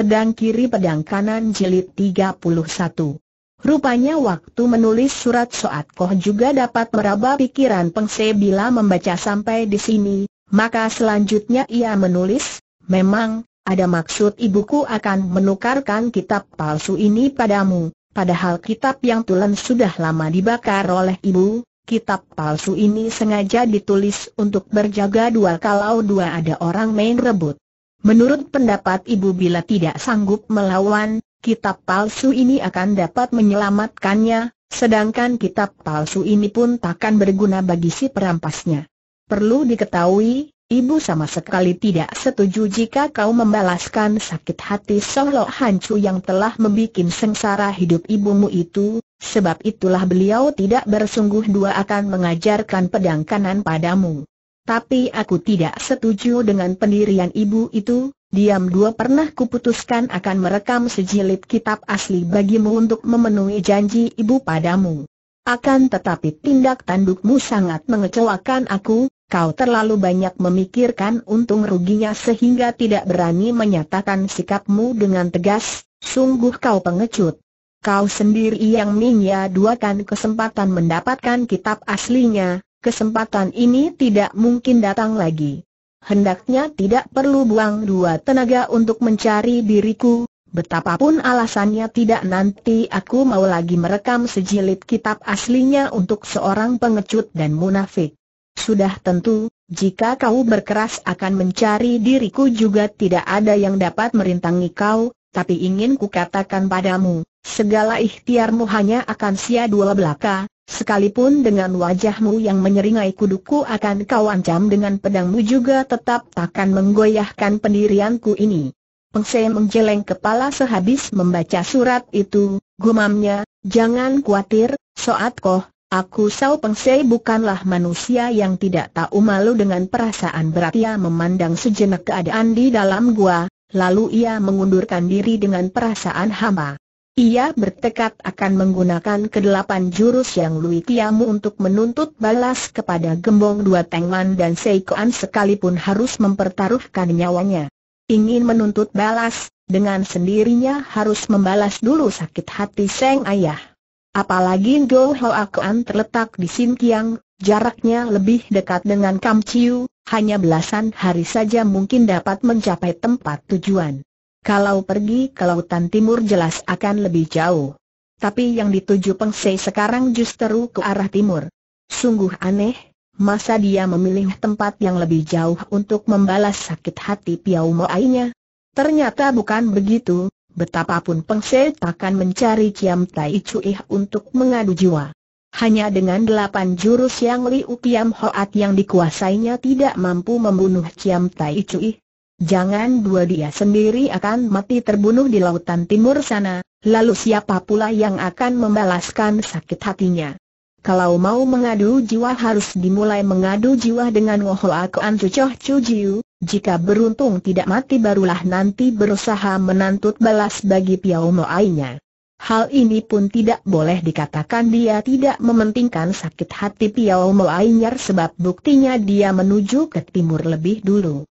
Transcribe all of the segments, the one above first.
pedang kiri pedang kanan jilid 31. Rupanya waktu menulis surat Soat Koh juga dapat meraba pikiran Pengse bila membaca sampai di sini, maka selanjutnya ia menulis, memang, ada maksud ibuku akan menukarkan kitab palsu ini padamu, padahal kitab yang tulen sudah lama dibakar oleh ibu, kitab palsu ini sengaja ditulis untuk berjaga dua kalau dua ada orang main rebut. Menurut pendapat ibu bila tidak sanggup melawan, kitab palsu ini akan dapat menyelamatkannya, sedangkan kitab palsu ini pun takkan berguna bagi si perampasnya. Perlu diketahui, ibu sama sekali tidak setuju jika kau membalaskan sakit hati Solo Hancu yang telah membuat sengsara hidup ibumu itu, sebab itulah beliau tidak bersungguh-dua akan mengajarkan pedang kanan padamu. Tapi aku tidak setuju dengan pendirian ibu itu, diam dua pernah kuputuskan akan merekam sejilid kitab asli bagimu untuk memenuhi janji ibu padamu. Akan tetapi tindak tandukmu sangat mengecewakan aku, kau terlalu banyak memikirkan untung ruginya sehingga tidak berani menyatakan sikapmu dengan tegas, sungguh kau pengecut. Kau sendiri yang menyia kan kesempatan mendapatkan kitab aslinya, kesempatan ini tidak mungkin datang lagi. Hendaknya tidak perlu buang dua tenaga untuk mencari diriku, betapapun alasannya tidak nanti aku mau lagi merekam sejilid kitab aslinya untuk seorang pengecut dan munafik. Sudah tentu, jika kau berkeras akan mencari diriku juga tidak ada yang dapat merintangi kau, tapi ingin kukatakan padamu, segala ikhtiarmu hanya akan sia dua belaka, sekalipun dengan wajahmu yang menyeringai kuduku akan kau ancam dengan pedangmu juga tetap takkan menggoyahkan pendirianku ini. Pengse menjeleng kepala sehabis membaca surat itu, gumamnya, jangan khawatir, soat koh, Aku Sao Pengse bukanlah manusia yang tidak tahu malu dengan perasaan berat ia memandang sejenak keadaan di dalam gua, lalu ia mengundurkan diri dengan perasaan hamba. Ia bertekad akan menggunakan kedelapan jurus yang Lui Tiamu untuk menuntut balas kepada Gembong Dua Tengman dan Seikoan sekalipun harus mempertaruhkan nyawanya. Ingin menuntut balas, dengan sendirinya harus membalas dulu sakit hati Seng Ayah. Apalagi Ngo Hoa Kuan terletak di Sinkiang, jaraknya lebih dekat dengan Kam Chiu, hanya belasan hari saja mungkin dapat mencapai tempat tujuan. Kalau pergi ke lautan timur jelas akan lebih jauh. Tapi yang dituju Pengsei sekarang justru ke arah timur. Sungguh aneh, masa dia memilih tempat yang lebih jauh untuk membalas sakit hati Piau Moainya? Ternyata bukan begitu, betapapun Peng takkan mencari Ciam Tai Cui untuk mengadu jiwa. Hanya dengan delapan jurus yang Liu Piam Hoat yang dikuasainya tidak mampu membunuh Ciam Tai Cui. Jangan dua dia sendiri akan mati terbunuh di lautan timur sana, lalu siapa pula yang akan membalaskan sakit hatinya? Kalau mau mengadu jiwa harus dimulai mengadu jiwa dengan Wohoa Koan Chu Jiu, jika beruntung tidak mati barulah nanti berusaha menantut balas bagi Piao Moainya. Hal ini pun tidak boleh dikatakan dia tidak mementingkan sakit hati Piao Moainyar sebab buktinya dia menuju ke timur lebih dulu.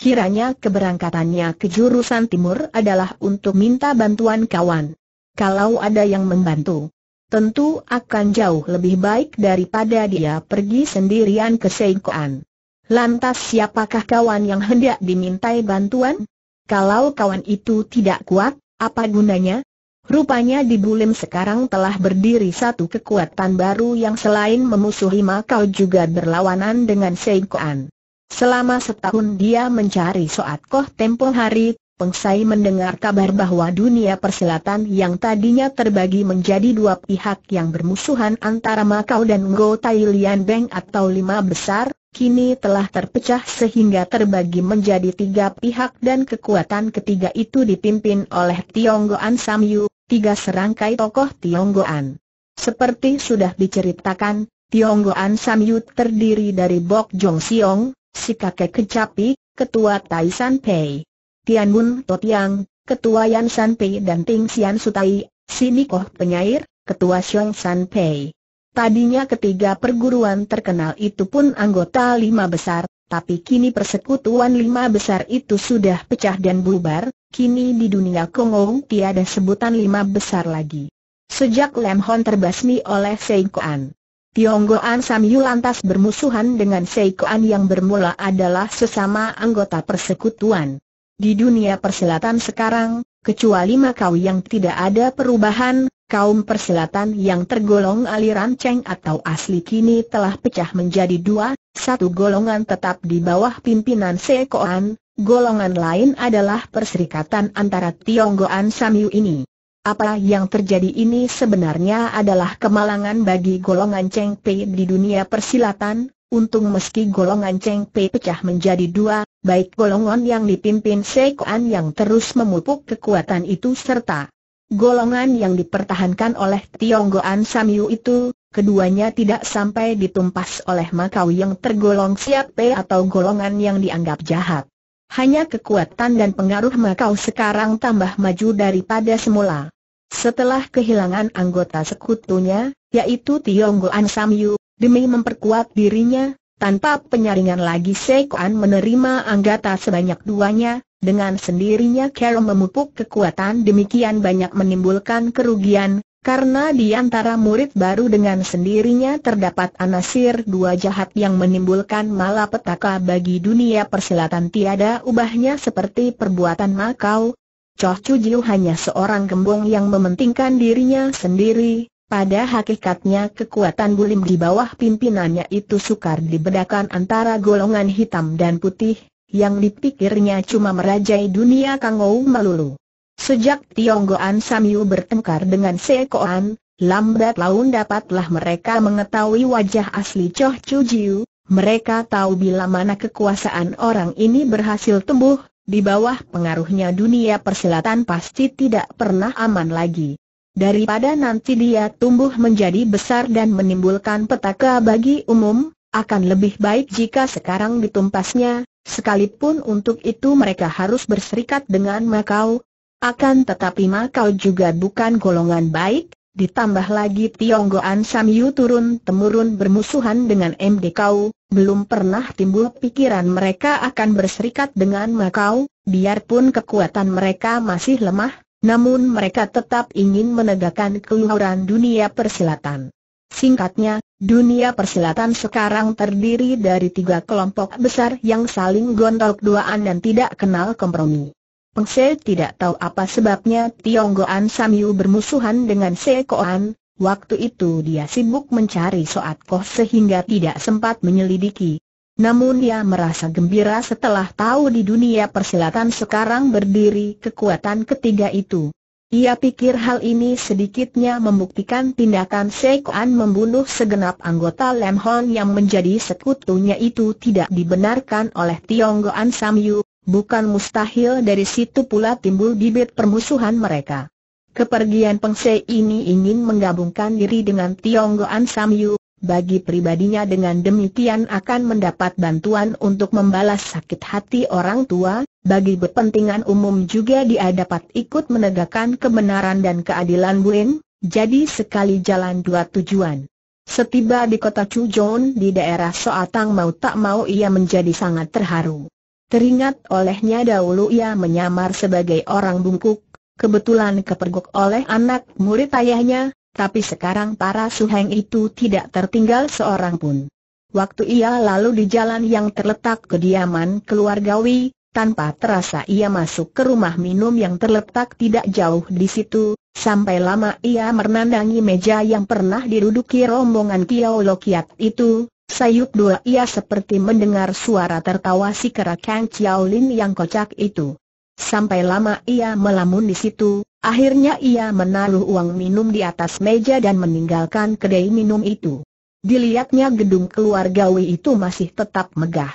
Kiranya keberangkatannya ke jurusan timur adalah untuk minta bantuan kawan. Kalau ada yang membantu, tentu akan jauh lebih baik daripada dia pergi sendirian ke Seikoan. Lantas siapakah kawan yang hendak dimintai bantuan? Kalau kawan itu tidak kuat, apa gunanya? Rupanya di Bulim sekarang telah berdiri satu kekuatan baru yang selain memusuhi Makau juga berlawanan dengan Seikoan. Selama setahun dia mencari Soat Koh tempo hari, Pengsai mendengar kabar bahwa dunia persilatan yang tadinya terbagi menjadi dua pihak yang bermusuhan antara Makau dan Ngo Tai Lian Beng atau lima besar, kini telah terpecah sehingga terbagi menjadi tiga pihak dan kekuatan ketiga itu dipimpin oleh Tionggoan Samyu, tiga serangkai tokoh Tionggoan. Seperti sudah diceritakan, Tionggoan Samyut terdiri dari Bok Jong Siong, si kakek kecapi, ketua Tai San Pei, Tian Bun Totiang, ketua Yan San Pei dan Ting Xian Sutai, si Nikoh penyair, ketua Xiong San Pei. Tadinya ketiga perguruan terkenal itu pun anggota lima besar, tapi kini persekutuan lima besar itu sudah pecah dan bubar, Kini di dunia Kongo tiada sebutan lima besar lagi. Sejak Lam Hon terbasmi oleh Seikoan. Tionggoan Samyu lantas bermusuhan dengan Seikoan yang bermula adalah sesama anggota persekutuan. Di dunia perselatan sekarang, kecuali Makau yang tidak ada perubahan, kaum perselatan yang tergolong aliran Cheng atau asli kini telah pecah menjadi dua, satu golongan tetap di bawah pimpinan Seikoan, Golongan lain adalah perserikatan antara Tionggoan Samyu ini. Apa yang terjadi ini sebenarnya adalah kemalangan bagi golongan Cheng Pei di dunia persilatan, untung meski golongan Cheng Pei pecah menjadi dua, baik golongan yang dipimpin Sekoan yang terus memupuk kekuatan itu serta golongan yang dipertahankan oleh Tionggoan Samyu itu, keduanya tidak sampai ditumpas oleh Makau yang tergolong siap Pei atau golongan yang dianggap jahat. Hanya kekuatan dan pengaruh Makau sekarang tambah maju daripada semula. Setelah kehilangan anggota sekutunya, yaitu Tionggoan Samyu, demi memperkuat dirinya, tanpa penyaringan lagi Sekoan menerima anggota sebanyak duanya, dengan sendirinya Carol memupuk kekuatan demikian banyak menimbulkan kerugian, karena di antara murid baru dengan sendirinya terdapat anasir dua jahat yang menimbulkan malapetaka bagi dunia persilatan tiada ubahnya seperti perbuatan makau. Choh Chujiu hanya seorang gembong yang mementingkan dirinya sendiri, pada hakikatnya kekuatan bulim di bawah pimpinannya itu sukar dibedakan antara golongan hitam dan putih, yang dipikirnya cuma merajai dunia kangou melulu. Sejak Tionggoan Samyu bertengkar dengan Sekoan, lambat laun dapatlah mereka mengetahui wajah asli Choh Chu Jiu, mereka tahu bila mana kekuasaan orang ini berhasil tumbuh, di bawah pengaruhnya dunia persilatan pasti tidak pernah aman lagi. Daripada nanti dia tumbuh menjadi besar dan menimbulkan petaka bagi umum, akan lebih baik jika sekarang ditumpasnya, sekalipun untuk itu mereka harus berserikat dengan Makau, akan tetapi Makau juga bukan golongan baik, ditambah lagi Tionggoan Samyu turun temurun bermusuhan dengan MD kau. belum pernah timbul pikiran mereka akan berserikat dengan Makau, biarpun kekuatan mereka masih lemah, namun mereka tetap ingin menegakkan keluhuran dunia persilatan. Singkatnya, dunia persilatan sekarang terdiri dari tiga kelompok besar yang saling gontok duaan dan tidak kenal kompromi. Peng Se tidak tahu apa sebabnya Tionggoan Samyu bermusuhan dengan Se Koan, waktu itu dia sibuk mencari Soat Koh sehingga tidak sempat menyelidiki. Namun dia merasa gembira setelah tahu di dunia persilatan sekarang berdiri kekuatan ketiga itu. Ia pikir hal ini sedikitnya membuktikan tindakan Sekoan membunuh segenap anggota Lemhon yang menjadi sekutunya itu tidak dibenarkan oleh Tionggoan Samyu, bukan mustahil dari situ pula timbul bibit permusuhan mereka. Kepergian Pengse ini ingin menggabungkan diri dengan Tionggoan Samyu, bagi pribadinya dengan demikian akan mendapat bantuan untuk membalas sakit hati orang tua, bagi kepentingan umum juga dia dapat ikut menegakkan kebenaran dan keadilan Buen, jadi sekali jalan dua tujuan. Setiba di kota Chujon di daerah Soatang mau tak mau ia menjadi sangat terharu. Teringat olehnya dahulu ia menyamar sebagai orang bungkuk, kebetulan kepergok oleh anak murid ayahnya, tapi sekarang para suheng itu tidak tertinggal seorang pun. Waktu ia lalu di jalan yang terletak kediaman keluarga Wi, tanpa terasa ia masuk ke rumah minum yang terletak tidak jauh di situ, sampai lama ia menandangi meja yang pernah diduduki rombongan Kiao Lokiat itu, Sayup dua ia seperti mendengar suara tertawa si kera Kang Chiao Lin yang kocak itu. Sampai lama ia melamun di situ, akhirnya ia menaruh uang minum di atas meja dan meninggalkan kedai minum itu. Dilihatnya gedung keluarga Wei itu masih tetap megah.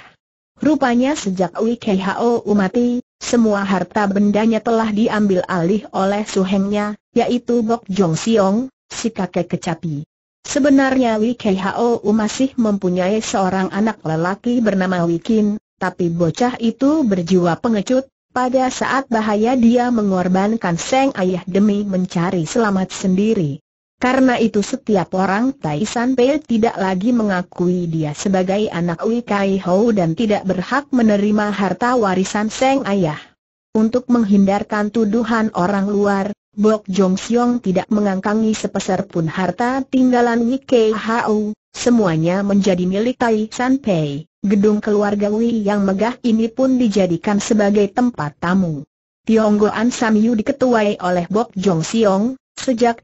Rupanya sejak Wei KHO mati, semua harta bendanya telah diambil alih oleh suhengnya, yaitu Bok Jong Siong, si kakek kecapi. Sebenarnya Wiki Hou masih mempunyai seorang anak lelaki bernama Wikin, tapi bocah itu berjiwa pengecut, pada saat bahaya dia mengorbankan seng ayah demi mencari selamat sendiri. Karena itu setiap orang Tai San Pei tidak lagi mengakui dia sebagai anak Wikai Hou dan tidak berhak menerima harta warisan seng ayah. Untuk menghindarkan tuduhan orang luar, Bok Jong Siong tidak mengangkangi sepeser pun harta tinggalan Yi Kei Hau, semuanya menjadi milik Tai San Pei. Gedung keluarga Wei yang megah ini pun dijadikan sebagai tempat tamu. Sam Yu diketuai oleh Bok Jong Siong, sejak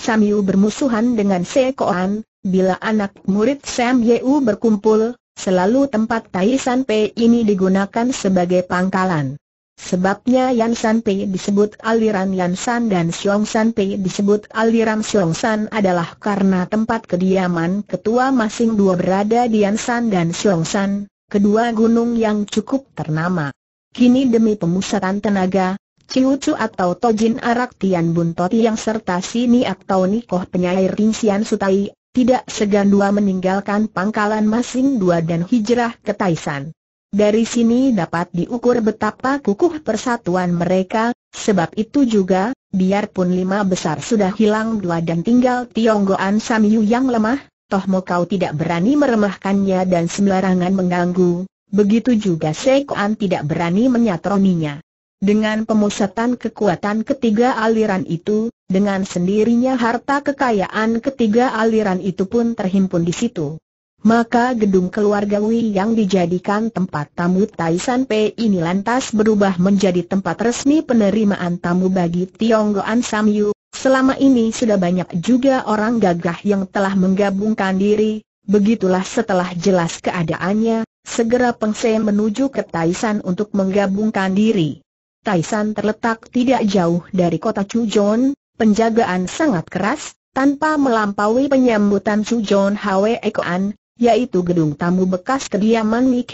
Sam Yu bermusuhan dengan Sekoan, bila anak murid Sam Yeu berkumpul, selalu tempat Tai San Pei ini digunakan sebagai pangkalan. Sebabnya Yan San Pei disebut aliran Yan San dan Xiong San Pei disebut aliran Xiong San adalah karena tempat kediaman ketua masing dua berada di Yan San dan Xiong San, kedua gunung yang cukup ternama. Kini demi pemusatan tenaga, Ciucu atau Tojin Arak Tian Bun Toti yang serta Sini atau Nikoh penyair Ringsian Sutai, tidak segan dua meninggalkan pangkalan masing dua dan hijrah ke Taisan. Dari sini dapat diukur betapa kukuh persatuan mereka, sebab itu juga, biarpun lima besar sudah hilang dua dan tinggal Tionggoan Samiu yang lemah, toh mau kau tidak berani meremahkannya dan sembarangan mengganggu, begitu juga Sekoan tidak berani menyatroninya. Dengan pemusatan kekuatan ketiga aliran itu, dengan sendirinya harta kekayaan ketiga aliran itu pun terhimpun di situ. Maka gedung keluarga Wei yang dijadikan tempat tamu Taisan P ini lantas berubah menjadi tempat resmi penerimaan tamu bagi Tionggoan Samyu. Selama ini sudah banyak juga orang gagah yang telah menggabungkan diri, begitulah setelah jelas keadaannya, segera Pengse menuju ke Taisan untuk menggabungkan diri. Taisan terletak tidak jauh dari kota Chujon, penjagaan sangat keras, tanpa melampaui penyambutan Sujon Hwe Ekoan, yaitu gedung tamu bekas kediaman Li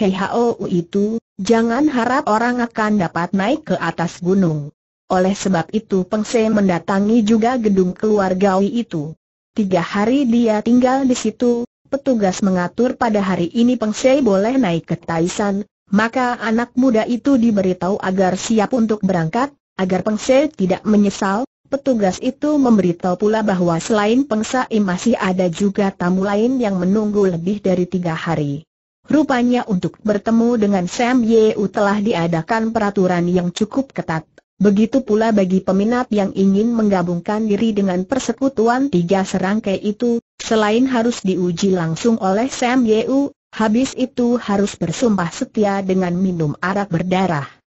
itu, jangan harap orang akan dapat naik ke atas gunung. Oleh sebab itu Peng mendatangi juga gedung keluarga Wi itu. Tiga hari dia tinggal di situ, petugas mengatur pada hari ini Peng boleh naik ke Taisan, maka anak muda itu diberitahu agar siap untuk berangkat, agar Peng tidak menyesal, Petugas itu memberitahu pula bahwa selain Pengsaim masih ada juga tamu lain yang menunggu lebih dari tiga hari. Rupanya untuk bertemu dengan Sam Yeu telah diadakan peraturan yang cukup ketat. Begitu pula bagi peminat yang ingin menggabungkan diri dengan persekutuan tiga serangkai itu, selain harus diuji langsung oleh Sam Yeu, habis itu harus bersumpah setia dengan minum arak berdarah.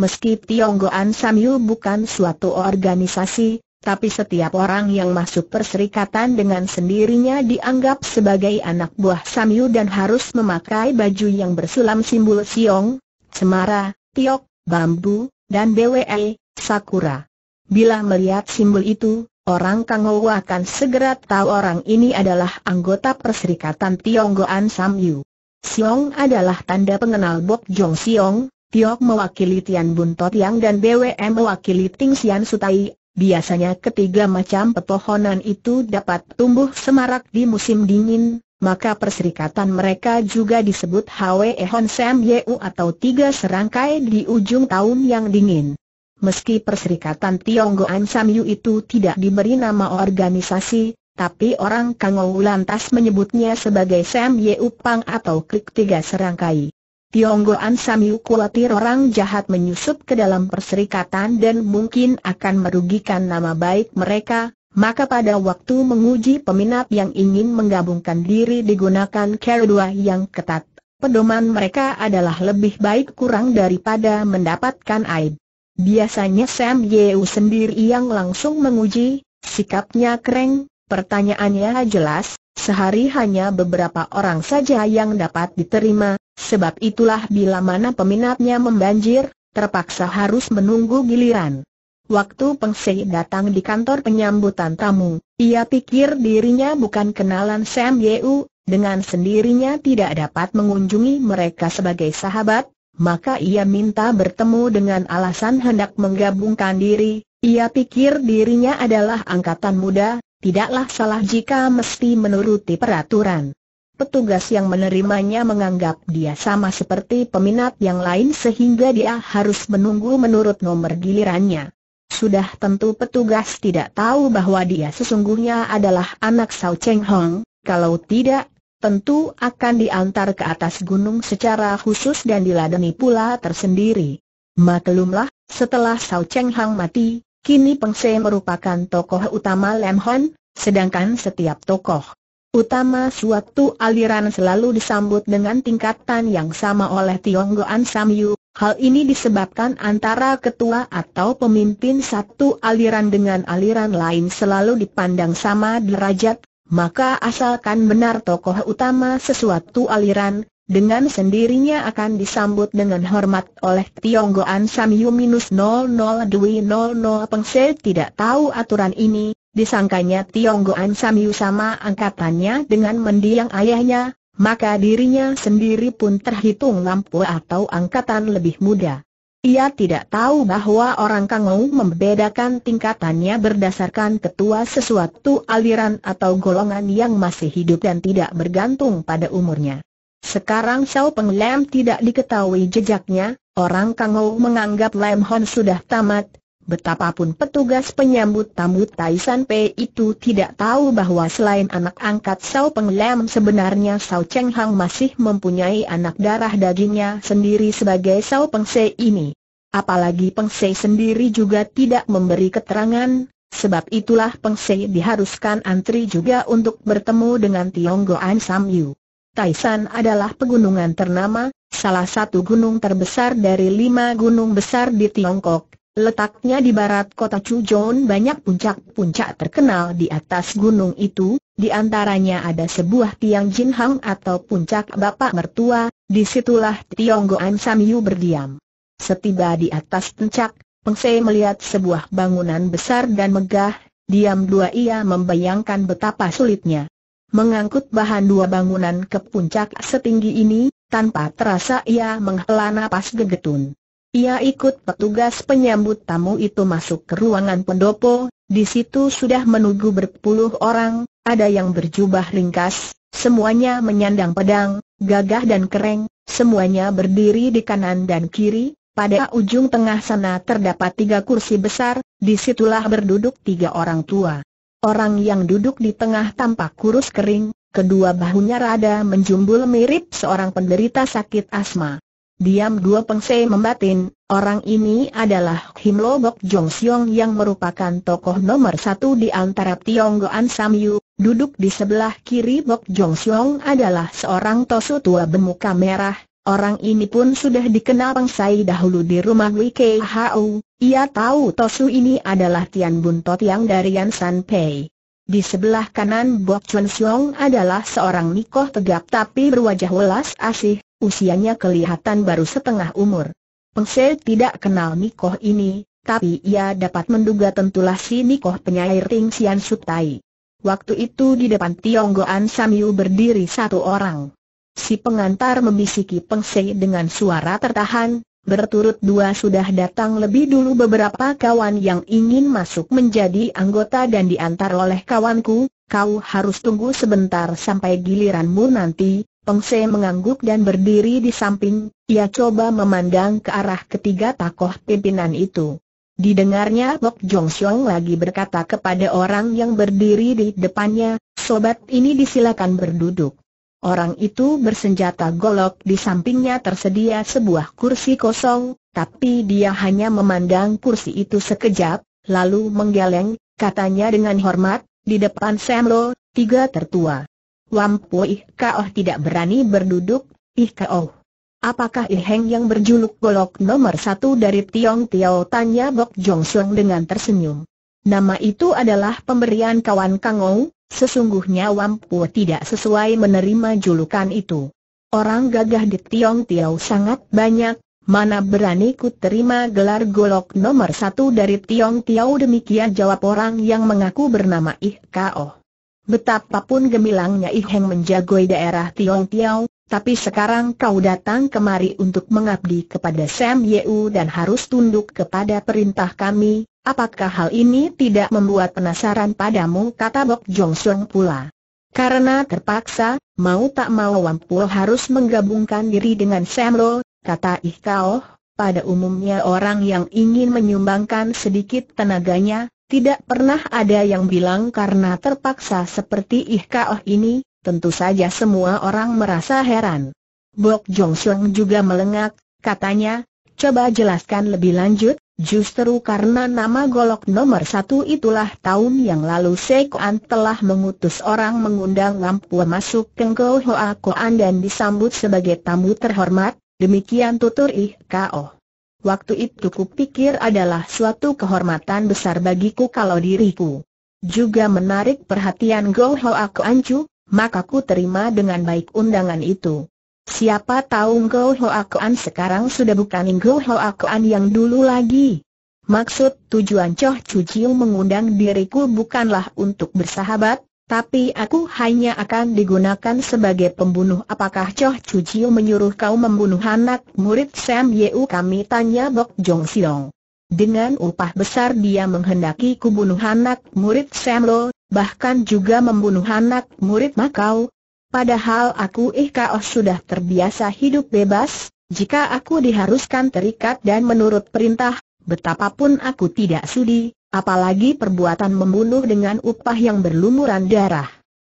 Meski Tionggoan Samyu bukan suatu organisasi, tapi setiap orang yang masuk perserikatan dengan sendirinya dianggap sebagai anak buah Samyu dan harus memakai baju yang bersulam simbol Siong, Cemara, Tiok, Bambu, dan BWE, Sakura. Bila melihat simbol itu, orang Kangowu akan segera tahu orang ini adalah anggota perserikatan Tionggoan Samyu. Siong adalah tanda pengenal Bok Jong Siong, Tiok mewakili Tian Buntot Yang dan BWM mewakili Ting Sian Sutai. Biasanya ketiga macam pepohonan itu dapat tumbuh semarak di musim dingin, maka perserikatan mereka juga disebut Hwe Hon Sam Yeu atau tiga serangkai di ujung tahun yang dingin. Meski perserikatan Tionggoan Yu itu tidak diberi nama organisasi, tapi orang Kangou lantas menyebutnya sebagai Sam Yeu Pang atau Klik Tiga Serangkai. Tionggoan Samiu khawatir orang jahat menyusup ke dalam perserikatan dan mungkin akan merugikan nama baik mereka, maka pada waktu menguji peminat yang ingin menggabungkan diri digunakan kedua yang ketat. Pedoman mereka adalah lebih baik kurang daripada mendapatkan aib. Biasanya Sam Yeu sendiri yang langsung menguji, sikapnya keren, pertanyaannya jelas, Sehari hanya beberapa orang saja yang dapat diterima, sebab itulah bila mana peminatnya membanjir, terpaksa harus menunggu giliran. Waktu Peng Sei datang di kantor penyambutan tamu, ia pikir dirinya bukan kenalan Sam Yeu, dengan sendirinya tidak dapat mengunjungi mereka sebagai sahabat, maka ia minta bertemu dengan alasan hendak menggabungkan diri, ia pikir dirinya adalah angkatan muda, tidaklah salah jika mesti menuruti peraturan. Petugas yang menerimanya menganggap dia sama seperti peminat yang lain sehingga dia harus menunggu menurut nomor gilirannya. Sudah tentu petugas tidak tahu bahwa dia sesungguhnya adalah anak Sao Cheng Hong, kalau tidak, tentu akan diantar ke atas gunung secara khusus dan diladeni pula tersendiri. Maklumlah, setelah Sao Cheng Hong mati, Kini Peng Se merupakan tokoh utama Lam Hon, sedangkan setiap tokoh utama suatu aliran selalu disambut dengan tingkatan yang sama oleh Tionggoan Yu. Hal ini disebabkan antara ketua atau pemimpin satu aliran dengan aliran lain selalu dipandang sama derajat, maka asalkan benar tokoh utama sesuatu aliran, dengan sendirinya akan disambut dengan hormat oleh Tionggoan Samyu minus 00 Dwi 00 Pengse tidak tahu aturan ini, disangkanya Tionggoan Samyu sama angkatannya dengan mendiang ayahnya, maka dirinya sendiri pun terhitung lampu atau angkatan lebih muda. Ia tidak tahu bahwa orang Kangou membedakan tingkatannya berdasarkan ketua sesuatu aliran atau golongan yang masih hidup dan tidak bergantung pada umurnya. Sekarang Xiao Peng Lam tidak diketahui jejaknya, orang Kangou menganggap Lam Hon sudah tamat, betapapun petugas penyambut tamu Taishan Pei itu tidak tahu bahwa selain anak angkat sao Peng Lam sebenarnya sao Cheng Hang masih mempunyai anak darah dagingnya sendiri sebagai sao Peng Se ini. Apalagi Peng Se sendiri juga tidak memberi keterangan, sebab itulah Peng Se diharuskan antri juga untuk bertemu dengan Tionggoan Sam Yu. Taisan adalah pegunungan ternama, salah satu gunung terbesar dari lima gunung besar di Tiongkok. Letaknya di barat kota Chuzhou. banyak puncak-puncak terkenal di atas gunung itu, di antaranya ada sebuah tiang Jinhang atau puncak bapak mertua, disitulah Tionggoan Samyu berdiam. Setiba di atas puncak, Pengse melihat sebuah bangunan besar dan megah, diam dua ia membayangkan betapa sulitnya mengangkut bahan dua bangunan ke puncak setinggi ini, tanpa terasa ia menghela napas gegetun. Ia ikut petugas penyambut tamu itu masuk ke ruangan pendopo, di situ sudah menunggu berpuluh orang, ada yang berjubah ringkas, semuanya menyandang pedang, gagah dan kereng, semuanya berdiri di kanan dan kiri, pada ujung tengah sana terdapat tiga kursi besar, disitulah berduduk tiga orang tua. Orang yang duduk di tengah tampak kurus kering, kedua bahunya rada menjumbul mirip seorang penderita sakit asma. Diam dua pengse membatin, orang ini adalah Kim Bok Jong Siong yang merupakan tokoh nomor satu di antara Sam Samyu, duduk di sebelah kiri Bok Jong Siong adalah seorang tosu tua bermuka merah, Orang ini pun sudah dikenal pengsai dahulu di rumah Wiki Hau, ia tahu Tosu ini adalah Tian Bun Tot yang dari San Pei. Di sebelah kanan Bok Chuan Xiong adalah seorang nikoh tegap tapi berwajah welas asih, usianya kelihatan baru setengah umur. Pengsel tidak kenal nikoh ini, tapi ia dapat menduga tentulah si nikoh penyair Ting Sian Sutai. Waktu itu di depan Tionggoan Samiu berdiri satu orang. Si pengantar membisiki Peng Sei dengan suara tertahan, berturut dua sudah datang lebih dulu beberapa kawan yang ingin masuk menjadi anggota dan diantar oleh kawanku, kau harus tunggu sebentar sampai giliranmu nanti. Peng Sei mengangguk dan berdiri di samping, ia coba memandang ke arah ketiga takoh pimpinan itu. Didengarnya Bok Jong Siong lagi berkata kepada orang yang berdiri di depannya, sobat ini disilakan berduduk. Orang itu bersenjata golok di sampingnya tersedia sebuah kursi kosong, tapi dia hanya memandang kursi itu sekejap, lalu menggeleng, katanya dengan hormat, di depan Semlo, tiga tertua. Wampu Ihkaoh tidak berani berduduk, ih Ihkaoh. Apakah Iheng yang berjuluk golok nomor satu dari Tiong Tiao tanya Bok Jong Sung dengan tersenyum. Nama itu adalah pemberian kawan Kang Ong, Sesungguhnya Wampu tidak sesuai menerima julukan itu. Orang gagah di Tiong Tiau sangat banyak, mana berani ku terima gelar golok nomor satu dari Tiong Tiau demikian jawab orang yang mengaku bernama Ih Kao. Betapapun gemilangnya Ih Heng menjagoi daerah Tiong Tiau, tapi sekarang kau datang kemari untuk mengabdi kepada Sam Yeu dan harus tunduk kepada perintah kami, Apakah hal ini tidak membuat penasaran padamu kata Bok Jong Sung pula. Karena terpaksa, mau tak mau Wampu harus menggabungkan diri dengan Sam Lo, kata Ih Kao, pada umumnya orang yang ingin menyumbangkan sedikit tenaganya, tidak pernah ada yang bilang karena terpaksa seperti Ih Kao ini, tentu saja semua orang merasa heran. Bok Jong Sung juga melengak, katanya, coba jelaskan lebih lanjut, Justru karena nama golok nomor satu itulah tahun yang lalu Sekoan telah mengutus orang mengundang Lampu masuk ke Hoa Koan dan disambut sebagai tamu terhormat, demikian tutur Ih Kao. Waktu itu kupikir adalah suatu kehormatan besar bagiku kalau diriku juga menarik perhatian Go Hoa Koan Chu, maka ku terima dengan baik undangan itu. Siapa tahu Ngo Hoa Koan sekarang sudah bukan Ngo Hoa Koan yang dulu lagi. Maksud tujuan Choh Cuciu mengundang diriku bukanlah untuk bersahabat, tapi aku hanya akan digunakan sebagai pembunuh. Apakah Choh Cuciu menyuruh kau membunuh anak murid Sam Yeu kami tanya Bok Jong Silong. Dengan upah besar dia menghendaki kubunuh anak murid sam lo, bahkan juga membunuh anak murid Makau, Padahal aku Ikaos sudah terbiasa hidup bebas, jika aku diharuskan terikat dan menurut perintah, betapapun aku tidak sudi, apalagi perbuatan membunuh dengan upah yang berlumuran darah.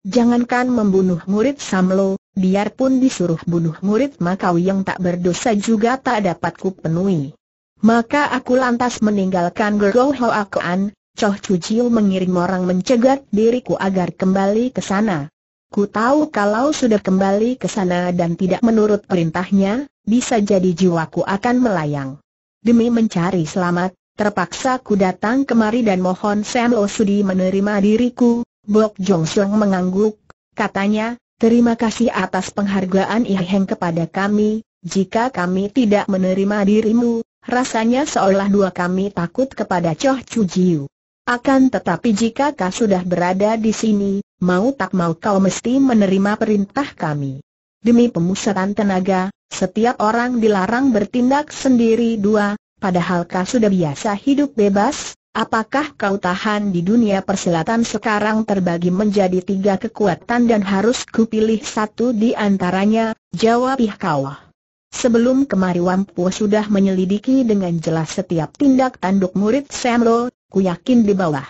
Jangankan membunuh murid Samlo, biarpun disuruh bunuh murid Makau yang tak berdosa juga tak dapat kupenuhi. Maka aku lantas meninggalkan Gergo Hoakuan, Choh Chu Chiu mengirim orang mencegat diriku agar kembali ke sana. Ku tahu kalau sudah kembali ke sana dan tidak menurut perintahnya, bisa jadi jiwaku akan melayang. Demi mencari selamat, terpaksa ku datang kemari dan mohon Sam Lo Sudi menerima diriku. Bok Jong Sung mengangguk, katanya, terima kasih atas penghargaan Iheng Heng kepada kami, jika kami tidak menerima dirimu, rasanya seolah dua kami takut kepada Choh Chu Jiu. Akan tetapi jika kau sudah berada di sini, mau tak mau kau mesti menerima perintah kami. Demi pemusatan tenaga, setiap orang dilarang bertindak sendiri dua, padahal kau sudah biasa hidup bebas, apakah kau tahan di dunia persilatan sekarang terbagi menjadi tiga kekuatan dan harus kupilih satu di antaranya, jawab Ihkawah. Sebelum kemari Wampu sudah menyelidiki dengan jelas setiap tindak tanduk murid Semlo, ku yakin di bawah.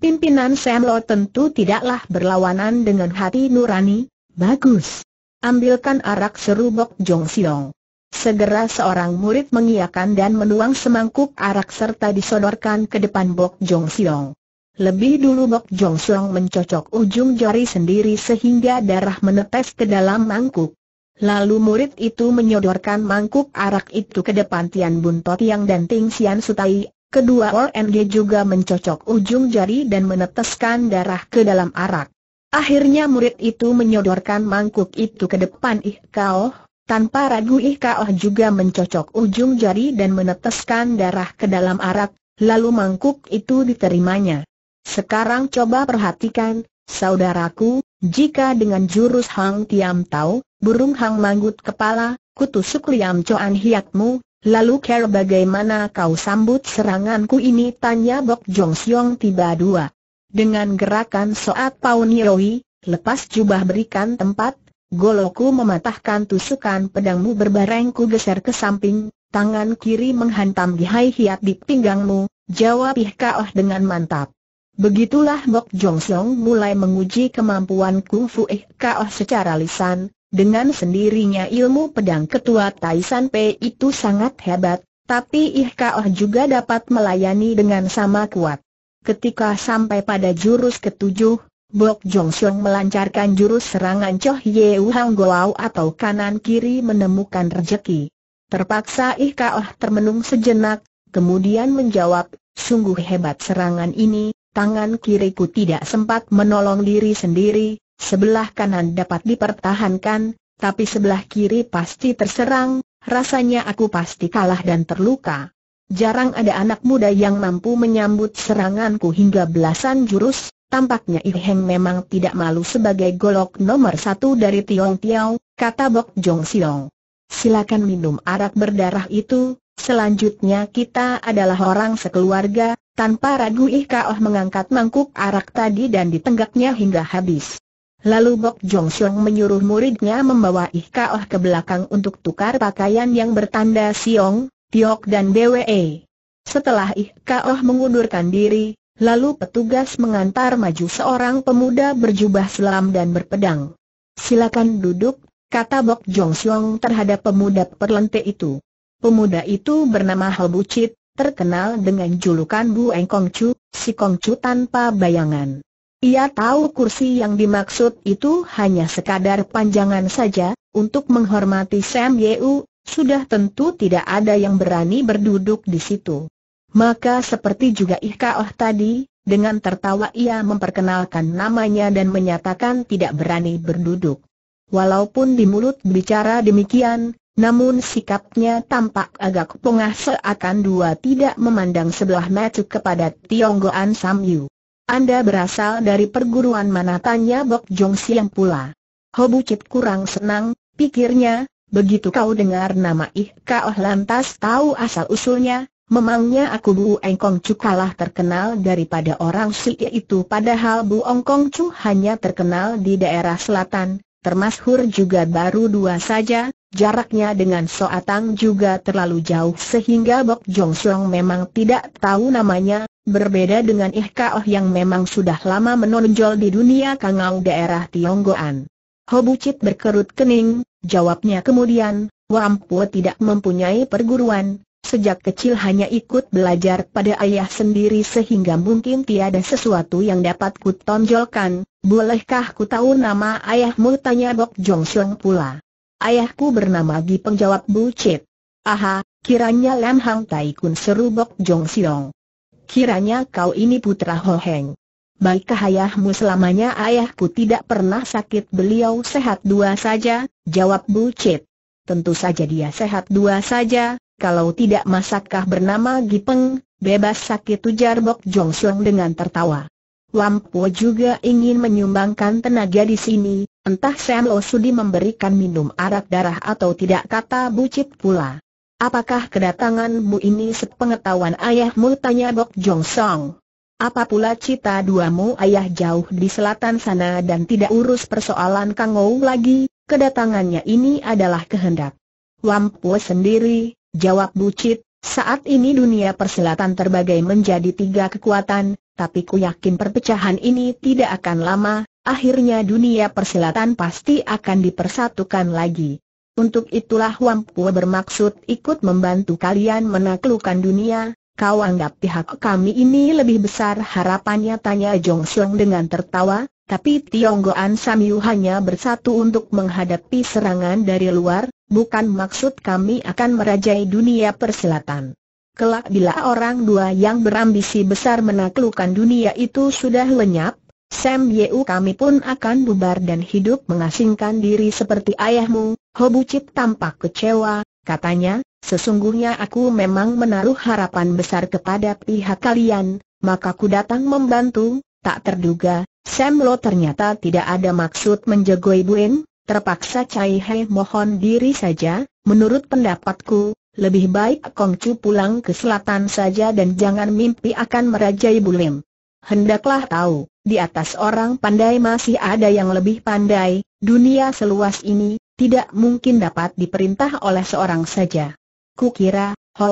Pimpinan Semlo tentu tidaklah berlawanan dengan hati nurani, bagus. Ambilkan arak serubok Jong Siong. Segera seorang murid mengiakan dan menuang semangkuk arak serta disodorkan ke depan Bok Jong Siong. Lebih dulu Bok Jong Siong mencocok ujung jari sendiri sehingga darah menetes ke dalam mangkuk. Lalu murid itu menyodorkan mangkuk arak itu ke depan Tian Bun Totiang dan Ting Sian Sutai, Kedua ONG juga mencocok ujung jari dan meneteskan darah ke dalam arak. Akhirnya murid itu menyodorkan mangkuk itu ke depan Ihkao, tanpa ragu Ihkao juga mencocok ujung jari dan meneteskan darah ke dalam arak, lalu mangkuk itu diterimanya. Sekarang coba perhatikan, saudaraku, jika dengan jurus Hang Tiam Tau, burung Hang manggut kepala, kutusuk liam coan hiatmu, Lalu Ker bagaimana kau sambut seranganku ini? Tanya Bok Jong Siong tiba dua. Dengan gerakan soat Paun Yoi, lepas jubah berikan tempat, goloku mematahkan tusukan pedangmu berbarengku geser ke samping, tangan kiri menghantam Gihai Hiat di pinggangmu, jawab Ihkaoh dengan mantap. Begitulah Bok Jong Siong mulai menguji kemampuan kungfu Ihkaoh secara lisan, dengan sendirinya ilmu pedang ketua Taisan P itu sangat hebat, tapi Ih juga dapat melayani dengan sama kuat. Ketika sampai pada jurus ketujuh, Bok Jong Siong melancarkan jurus serangan Choh Ye Hang atau kanan-kiri menemukan rejeki. Terpaksa Ih termenung sejenak, kemudian menjawab, sungguh hebat serangan ini, tangan kiriku tidak sempat menolong diri sendiri, Sebelah kanan dapat dipertahankan, tapi sebelah kiri pasti terserang, rasanya aku pasti kalah dan terluka. Jarang ada anak muda yang mampu menyambut seranganku hingga belasan jurus, tampaknya Irheng memang tidak malu sebagai golok nomor satu dari Tiong Tiao, kata Bok Jong Siong. Silakan minum arak berdarah itu, selanjutnya kita adalah orang sekeluarga, tanpa ragu Ih Kaoh mengangkat mangkuk arak tadi dan ditenggaknya hingga habis. Lalu Bok Jong Syong menyuruh muridnya membawa Ikaoh ke belakang untuk tukar pakaian yang bertanda Siong, Tiok dan BWE. Setelah Ikaoh mengundurkan diri, lalu petugas mengantar maju seorang pemuda berjubah selam dan berpedang. Silakan duduk, kata Bok Jong Syong terhadap pemuda perlente itu. Pemuda itu bernama Hal terkenal dengan julukan Bu Eng Kong Chu, si Kong Chu tanpa bayangan. Ia tahu kursi yang dimaksud itu hanya sekadar panjangan saja, untuk menghormati Sam Yeu, sudah tentu tidak ada yang berani berduduk di situ. Maka seperti juga Oh tadi, dengan tertawa ia memperkenalkan namanya dan menyatakan tidak berani berduduk. Walaupun di mulut bicara demikian, namun sikapnya tampak agak pungah seakan dua tidak memandang sebelah mata kepada Tionggoan Sam Yu. Anda berasal dari perguruan mana tanya Bok Jong Siang pula. Cip kurang senang, pikirnya, begitu kau dengar nama Ih kau lantas tahu asal-usulnya, memangnya aku Bu Kong Chu kalah terkenal daripada orang si itu padahal Bu Kong Chu hanya terkenal di daerah selatan, Termasuk juga baru dua saja, Jaraknya dengan Soatang juga terlalu jauh sehingga Bok Jong Siang memang tidak tahu namanya, Berbeda dengan Ihkaoh yang memang sudah lama menonjol di dunia kangau daerah Tionggoan. Hobucit berkerut kening, jawabnya kemudian, Wampu tidak mempunyai perguruan, sejak kecil hanya ikut belajar pada ayah sendiri sehingga mungkin tiada sesuatu yang dapat kutonjolkan, bolehkah ku tahu nama ayahmu tanya Bok Jong Siong pula. Ayahku bernama Gi penjawab Bucit. Aha, kiranya Lam Hang Tai Kun seru Bok Jong Siong kiranya kau ini putra Ho Heng. Baikkah ayahmu selamanya ayahku tidak pernah sakit beliau sehat dua saja, jawab Bu Bucit. Tentu saja dia sehat dua saja, kalau tidak masakkah bernama Gipeng, bebas sakit ujar Bok Jong Song dengan tertawa. Wampo juga ingin menyumbangkan tenaga di sini, entah Sam Lo Sudi memberikan minum arak darah atau tidak kata Bu Bucit pula. Apakah kedatanganmu ini sepengetahuan ayahmu? Tanya Bok Jong Song. Apa pula cita duamu ayah jauh di selatan sana dan tidak urus persoalan Kang Ou lagi, kedatangannya ini adalah kehendak. Lampu sendiri, jawab Bucit, saat ini dunia perselatan terbagai menjadi tiga kekuatan, tapi ku yakin perpecahan ini tidak akan lama, akhirnya dunia perselatan pasti akan dipersatukan lagi. Untuk itulah Pua bermaksud ikut membantu kalian menaklukkan dunia, kau anggap pihak kami ini lebih besar harapannya tanya Jong Xiong dengan tertawa, tapi Tionggoan Samiu hanya bersatu untuk menghadapi serangan dari luar, bukan maksud kami akan merajai dunia perselatan. Kelak bila orang dua yang berambisi besar menaklukkan dunia itu sudah lenyap, Sam Yeu kami pun akan bubar dan hidup mengasingkan diri seperti ayahmu, Hobucit tampak kecewa, katanya, sesungguhnya aku memang menaruh harapan besar kepada pihak kalian, maka ku datang membantu, tak terduga, Sam Lo ternyata tidak ada maksud menjegoi Bueng, terpaksa Cai He mohon diri saja, menurut pendapatku, lebih baik Kong Chu pulang ke selatan saja dan jangan mimpi akan merajai Bulim. Hendaklah tahu, di atas orang pandai masih ada yang lebih pandai, dunia seluas ini, tidak mungkin dapat diperintah oleh seorang saja. Kukira, Ho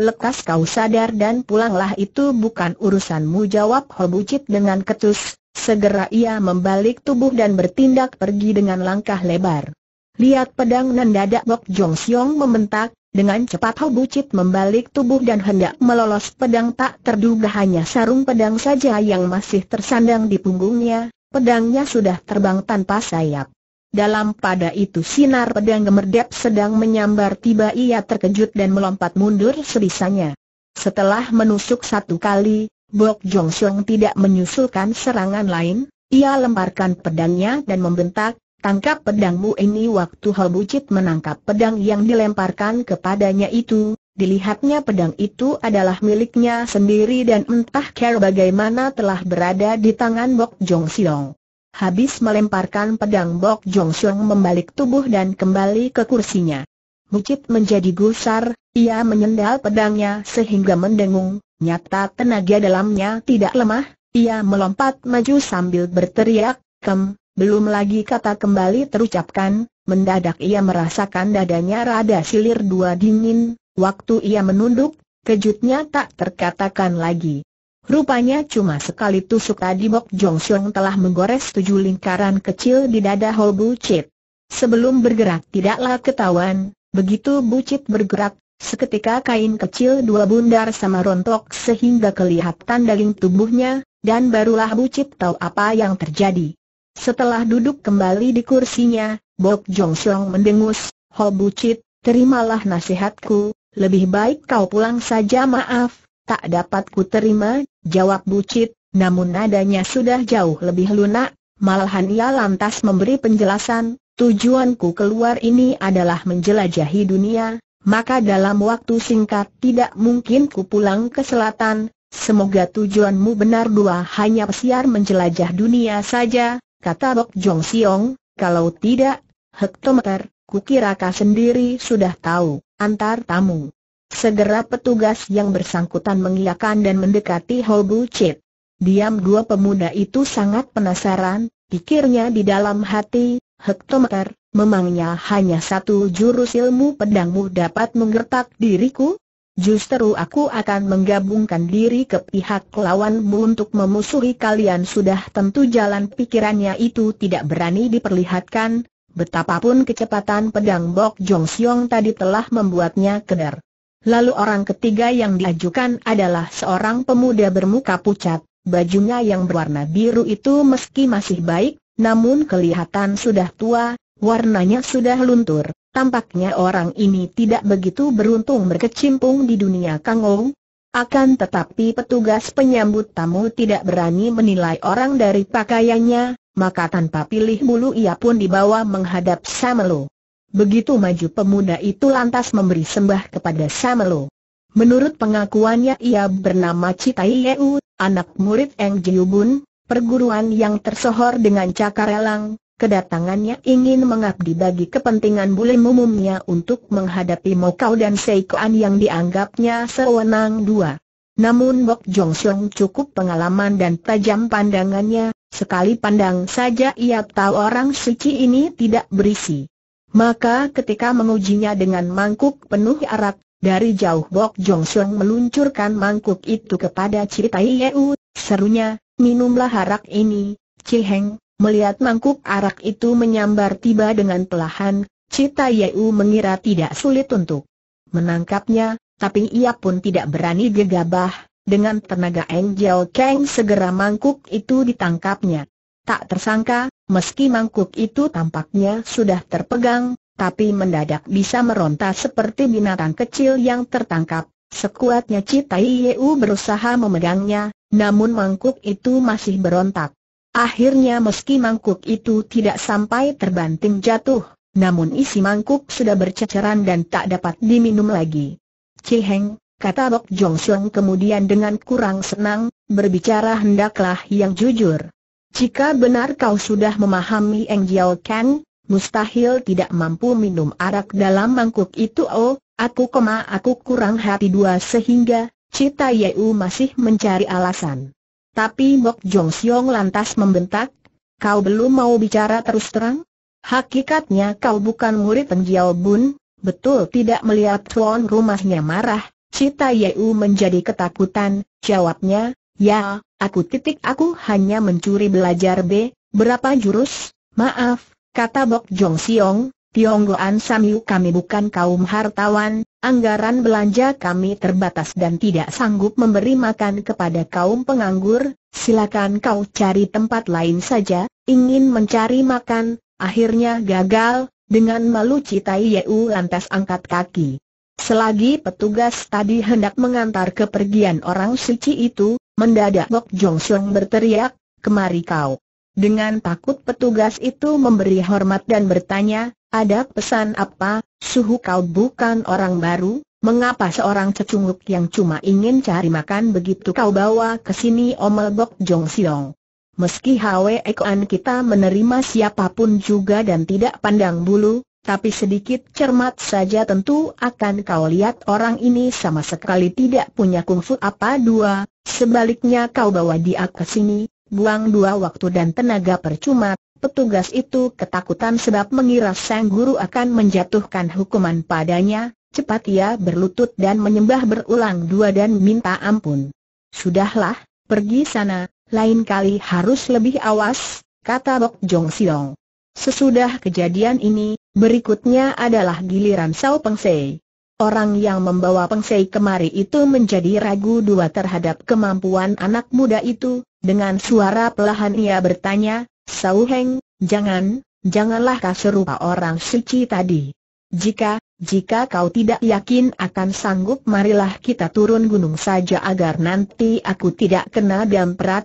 lekas kau sadar dan pulanglah itu bukan urusanmu jawab Ho dengan ketus, segera ia membalik tubuh dan bertindak pergi dengan langkah lebar. Lihat pedang dadak Bok Jong Siong membentak, dengan cepat Ho membalik tubuh dan hendak melolos pedang tak terduga hanya sarung pedang saja yang masih tersandang di punggungnya, pedangnya sudah terbang tanpa sayap. Dalam pada itu sinar pedang gemerdep sedang menyambar tiba ia terkejut dan melompat mundur sebisanya. Setelah menusuk satu kali, Bok Jong Song tidak menyusulkan serangan lain, ia lemparkan pedangnya dan membentak, tangkap pedangmu ini waktu Hal menangkap pedang yang dilemparkan kepadanya itu, dilihatnya pedang itu adalah miliknya sendiri dan entah care bagaimana telah berada di tangan Bok Jong Siong. Habis melemparkan pedang Bok Jong Siong membalik tubuh dan kembali ke kursinya. Mucit menjadi gusar, ia menyendal pedangnya sehingga mendengung, nyata tenaga dalamnya tidak lemah, ia melompat maju sambil berteriak, kem, belum lagi kata kembali terucapkan, mendadak ia merasakan dadanya rada silir dua dingin, waktu ia menunduk, kejutnya tak terkatakan lagi. Rupanya cuma sekali tusuk tadi Bok Jong Siong telah menggores tujuh lingkaran kecil di dada Hol Chit. Sebelum bergerak tidaklah ketahuan, begitu Chit bergerak, seketika kain kecil dua bundar sama rontok sehingga kelihatan daging tubuhnya, dan barulah Chit tahu apa yang terjadi. Setelah duduk kembali di kursinya, Bok Jong Siong mendengus, Hol Chit, terimalah nasihatku, lebih baik kau pulang saja maaf, tak dapat ku terima, jawab Bucit, namun nadanya sudah jauh lebih lunak, malahan ia lantas memberi penjelasan, tujuanku keluar ini adalah menjelajahi dunia, maka dalam waktu singkat tidak mungkin ku pulang ke selatan, semoga tujuanmu benar dua hanya pesiar menjelajah dunia saja, kata Bok Jong Siong, kalau tidak, hektometer, kukira kau sendiri sudah tahu, antar tamu. Segera petugas yang bersangkutan mengiakan dan mendekati Hobu Chit. Diam dua pemuda itu sangat penasaran, pikirnya di dalam hati, hektometer, memangnya hanya satu jurus ilmu pedangmu dapat menggertak diriku? Justru aku akan menggabungkan diri ke pihak lawanmu untuk memusuhi kalian sudah tentu jalan pikirannya itu tidak berani diperlihatkan, betapapun kecepatan pedang Bok Jong Siong tadi telah membuatnya kedar. Lalu orang ketiga yang diajukan adalah seorang pemuda bermuka pucat, bajunya yang berwarna biru itu meski masih baik, namun kelihatan sudah tua, warnanya sudah luntur. Tampaknya orang ini tidak begitu beruntung berkecimpung di dunia kangong. Akan tetapi petugas penyambut tamu tidak berani menilai orang dari pakaiannya, maka tanpa pilih bulu ia pun dibawa menghadap Samelu. Begitu maju pemuda itu lantas memberi sembah kepada Samelo. Menurut pengakuannya ia bernama Citai Yeu, anak murid Eng Jiubun, perguruan yang tersohor dengan cakarelang, kedatangannya ingin mengabdi bagi kepentingan bule umumnya untuk menghadapi Mokau dan Seikoan yang dianggapnya sewenang dua. Namun Bok Jong Song cukup pengalaman dan tajam pandangannya, sekali pandang saja ia tahu orang suci ini tidak berisi. Maka ketika mengujinya dengan mangkuk penuh arak, dari jauh Bok Jong Song meluncurkan mangkuk itu kepada Tai Yeu, serunya, minumlah arak ini, Ciheng. Melihat mangkuk arak itu menyambar tiba dengan pelahan, Tai Yeu mengira tidak sulit untuk menangkapnya, tapi ia pun tidak berani gegabah, dengan tenaga Angel Kang segera mangkuk itu ditangkapnya. Tak tersangka, Meski mangkuk itu tampaknya sudah terpegang, tapi mendadak bisa meronta seperti binatang kecil yang tertangkap. Sekuatnya Cita Yeu berusaha memegangnya, namun mangkuk itu masih berontak. Akhirnya meski mangkuk itu tidak sampai terbanting jatuh, namun isi mangkuk sudah berceceran dan tak dapat diminum lagi. Ciheng, kata Bok Jong Siong kemudian dengan kurang senang, berbicara hendaklah yang jujur. Jika benar kau sudah memahami Eng Jiao Kan, mustahil tidak mampu minum arak dalam mangkuk itu oh, aku koma aku kurang hati dua sehingga, Cita Yeu masih mencari alasan. Tapi Mok Jong Siong lantas membentak, kau belum mau bicara terus terang? Hakikatnya kau bukan murid Eng Jiao Bun, betul tidak melihat tuan rumahnya marah, Cita Yeu menjadi ketakutan, jawabnya, Ya, aku titik aku hanya mencuri belajar B, berapa jurus? Maaf, kata Bok Jong Siong, Tionggoan Samyu kami bukan kaum hartawan, anggaran belanja kami terbatas dan tidak sanggup memberi makan kepada kaum penganggur, silakan kau cari tempat lain saja, ingin mencari makan, akhirnya gagal, dengan malu citai Yeu lantas angkat kaki. Selagi petugas tadi hendak mengantar kepergian orang suci itu, Mendadak Bok Jong Song berteriak, kemari kau. Dengan takut petugas itu memberi hormat dan bertanya, ada pesan apa, suhu kau bukan orang baru, Mengapa seorang cecunguk yang cuma ingin cari makan begitu kau bawa ke sini Omel Bok Jong Siong? Meski Hwe Ekoan kita menerima siapapun juga dan tidak pandang bulu, tapi sedikit cermat saja tentu akan kau lihat orang ini sama sekali tidak punya kungfu apa dua, sebaliknya kau bawa dia ke sini, buang dua waktu dan tenaga percuma, petugas itu ketakutan sebab mengira sang guru akan menjatuhkan hukuman padanya, cepat ia berlutut dan menyembah berulang dua dan minta ampun. Sudahlah, pergi sana, lain kali harus lebih awas, kata Bok Jong Siong. Sesudah kejadian ini, Berikutnya adalah giliran Sao Pengsei. Orang yang membawa Pengsei kemari itu menjadi ragu dua terhadap kemampuan anak muda itu, dengan suara pelahan ia bertanya, Sao Heng, jangan, janganlah kau serupa orang suci tadi. Jika, jika kau tidak yakin akan sanggup marilah kita turun gunung saja agar nanti aku tidak kena damprat.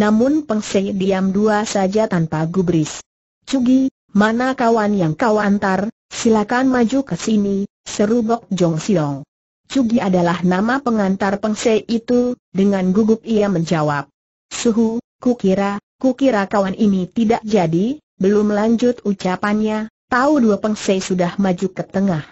Namun Pengsei diam dua saja tanpa gubris. Cugi, Mana kawan yang kau antar, silakan maju ke sini, seru Bok Jong Siong. Cugi adalah nama pengantar pengse itu, dengan gugup ia menjawab. Suhu, kukira, kukira kawan ini tidak jadi, belum lanjut ucapannya, tahu dua pengse sudah maju ke tengah.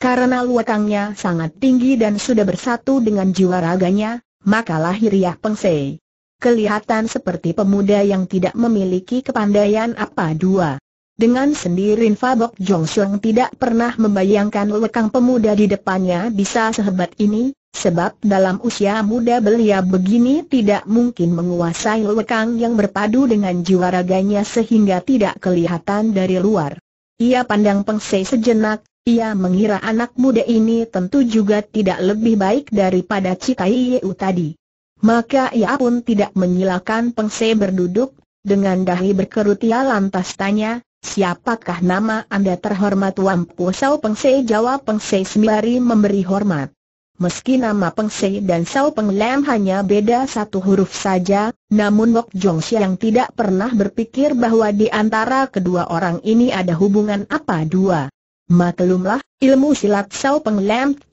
Karena luakangnya sangat tinggi dan sudah bersatu dengan jiwa raganya, maka lahiriah ya pengse. Kelihatan seperti pemuda yang tidak memiliki kepandaian apa dua. Dengan sendirin Fabok Jongsyong tidak pernah membayangkan lekang pemuda di depannya bisa sehebat ini, sebab dalam usia muda belia begini tidak mungkin menguasai lekang yang berpadu dengan jiwa raganya sehingga tidak kelihatan dari luar. Ia pandang pengsei sejenak, ia mengira anak muda ini tentu juga tidak lebih baik daripada Cikai Yeu tadi. Maka ia pun tidak menyilakan pengsei berduduk, dengan dahi berkerut ia lantas tanya, Siapakah nama Anda terhormat Wampu Sao Pengse jawab Pengse sembari memberi hormat. Meski nama Pengse dan Sao Peng hanya beda satu huruf saja, namun Wok Jong Siang tidak pernah berpikir bahwa di antara kedua orang ini ada hubungan apa dua. Maklumlah, ilmu silat Sao Peng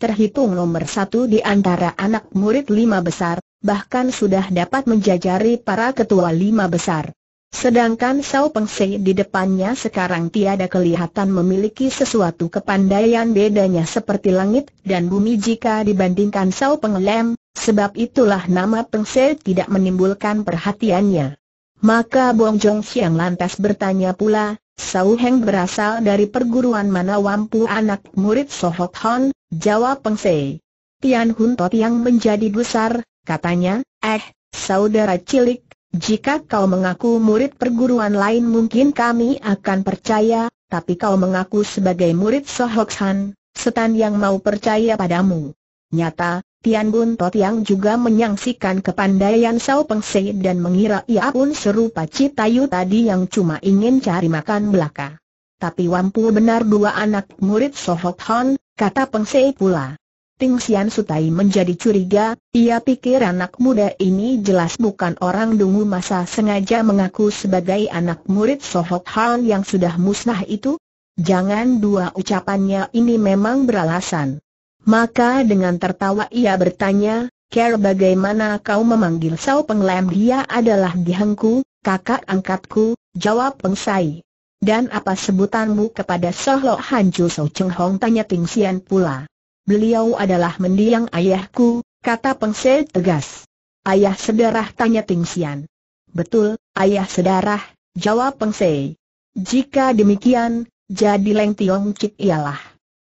terhitung nomor satu di antara anak murid lima besar, bahkan sudah dapat menjajari para ketua lima besar. Sedangkan Sao Pengse di depannya sekarang tiada kelihatan memiliki sesuatu kepandaian bedanya seperti langit dan bumi jika dibandingkan Sao Penglem, sebab itulah nama Pengse tidak menimbulkan perhatiannya. Maka Bong Jong Siang lantas bertanya pula, sao Heng berasal dari perguruan mana Wampu anak murid Sohok Hon, jawab Peng Sei. Tian Hun Tot yang menjadi besar, katanya, eh, saudara cilik, jika kau mengaku murid perguruan lain mungkin kami akan percaya, tapi kau mengaku sebagai murid Sohok setan yang mau percaya padamu. Nyata, Tian Bun Tot yang juga menyaksikan kepandaian Sao Peng Se dan mengira ia pun serupa Citayu tadi yang cuma ingin cari makan belaka. Tapi wampu benar dua anak murid Sohok Han, kata Peng Se pula. Ting Xian Sutai menjadi curiga, ia pikir anak muda ini jelas bukan orang dungu masa sengaja mengaku sebagai anak murid Sohok Han yang sudah musnah itu? Jangan dua ucapannya ini memang beralasan. Maka dengan tertawa ia bertanya, Ker bagaimana kau memanggil Sao Penglem dia adalah gihengku, kakak angkatku, jawab Peng Sai. Dan apa sebutanmu kepada Han Hanju Sao Cheng Hong tanya Ting Xian pula. Beliau adalah mendiang ayahku, kata Peng tegas. Ayah sedarah tanya Ting Xian. Betul, ayah sedarah, jawab Peng Jika demikian, jadi Leng Tiong Cik ialah.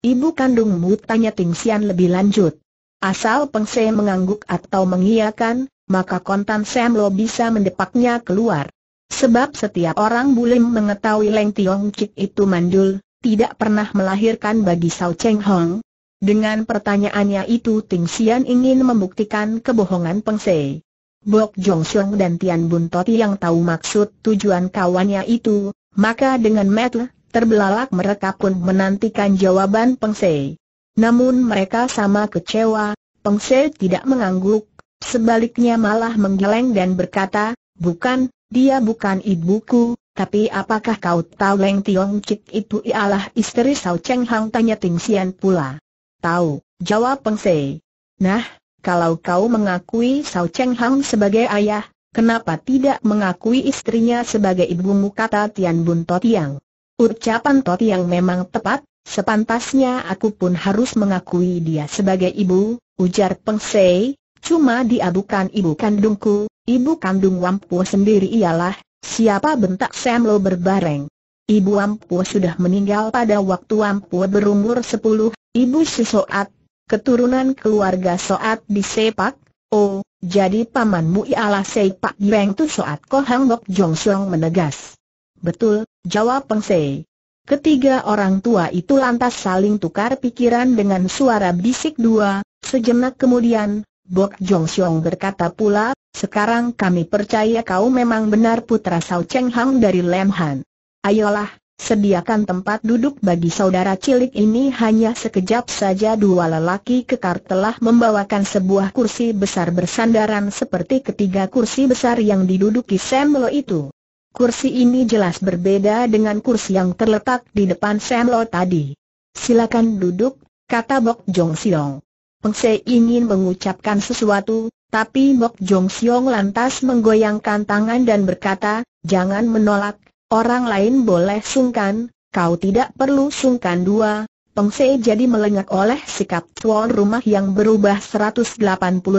Ibu kandungmu tanya Ting Xian lebih lanjut. Asal Peng mengangguk atau mengiyakan, maka kontan Sam Lo bisa mendepaknya keluar. Sebab setiap orang boleh mengetahui Leng Tiong Cik itu mandul, tidak pernah melahirkan bagi Sao Cheng Hong, dengan pertanyaannya itu Ting Xian ingin membuktikan kebohongan Peng Sei. Bok Jong Siong dan Tian Bun Toti yang tahu maksud tujuan kawannya itu, maka dengan metel, terbelalak mereka pun menantikan jawaban Peng Sei. Namun mereka sama kecewa, Peng Sei tidak mengangguk, sebaliknya malah menggeleng dan berkata, bukan, dia bukan ibuku, tapi apakah kau tahu Leng Tiong Cik itu ialah istri Sao Cheng Hang tanya Ting Xian pula. Tahu, jawab Peng Sei. Nah, kalau kau mengakui Sao Cheng Hang sebagai ayah, kenapa tidak mengakui istrinya sebagai ibumu kata Tian Bun Totiang? Ucapan Totiang memang tepat, sepantasnya aku pun harus mengakui dia sebagai ibu, ujar Peng Sei, cuma dia bukan ibu kandungku, ibu kandung Wampu sendiri ialah, siapa bentak Sam Lo berbareng. Ibu Wampu sudah meninggal pada waktu Wampu berumur 10 Ibu Soat, keturunan keluarga Soat di Sepak, oh, jadi pamanmu ialah Sepak Yueng Tu Soat Kohang Bok Jong Siong menegas. Betul, jawab Peng Sei. Ketiga orang tua itu lantas saling tukar pikiran dengan suara bisik dua, sejenak kemudian, Bok Jong Siong berkata pula, sekarang kami percaya kau memang benar putra Sao Cheng Hang dari Han. Ayolah, Sediakan tempat duduk bagi saudara cilik ini hanya sekejap saja dua lelaki kekar telah membawakan sebuah kursi besar bersandaran seperti ketiga kursi besar yang diduduki Semlo itu. Kursi ini jelas berbeda dengan kursi yang terletak di depan Semlo tadi. Silakan duduk, kata Bok Jong Siong. Pengse ingin mengucapkan sesuatu, tapi Bok Jong Siong lantas menggoyangkan tangan dan berkata, jangan menolak, Orang lain boleh sungkan, kau tidak perlu sungkan dua, Peng Se jadi melengak oleh sikap tuan rumah yang berubah 180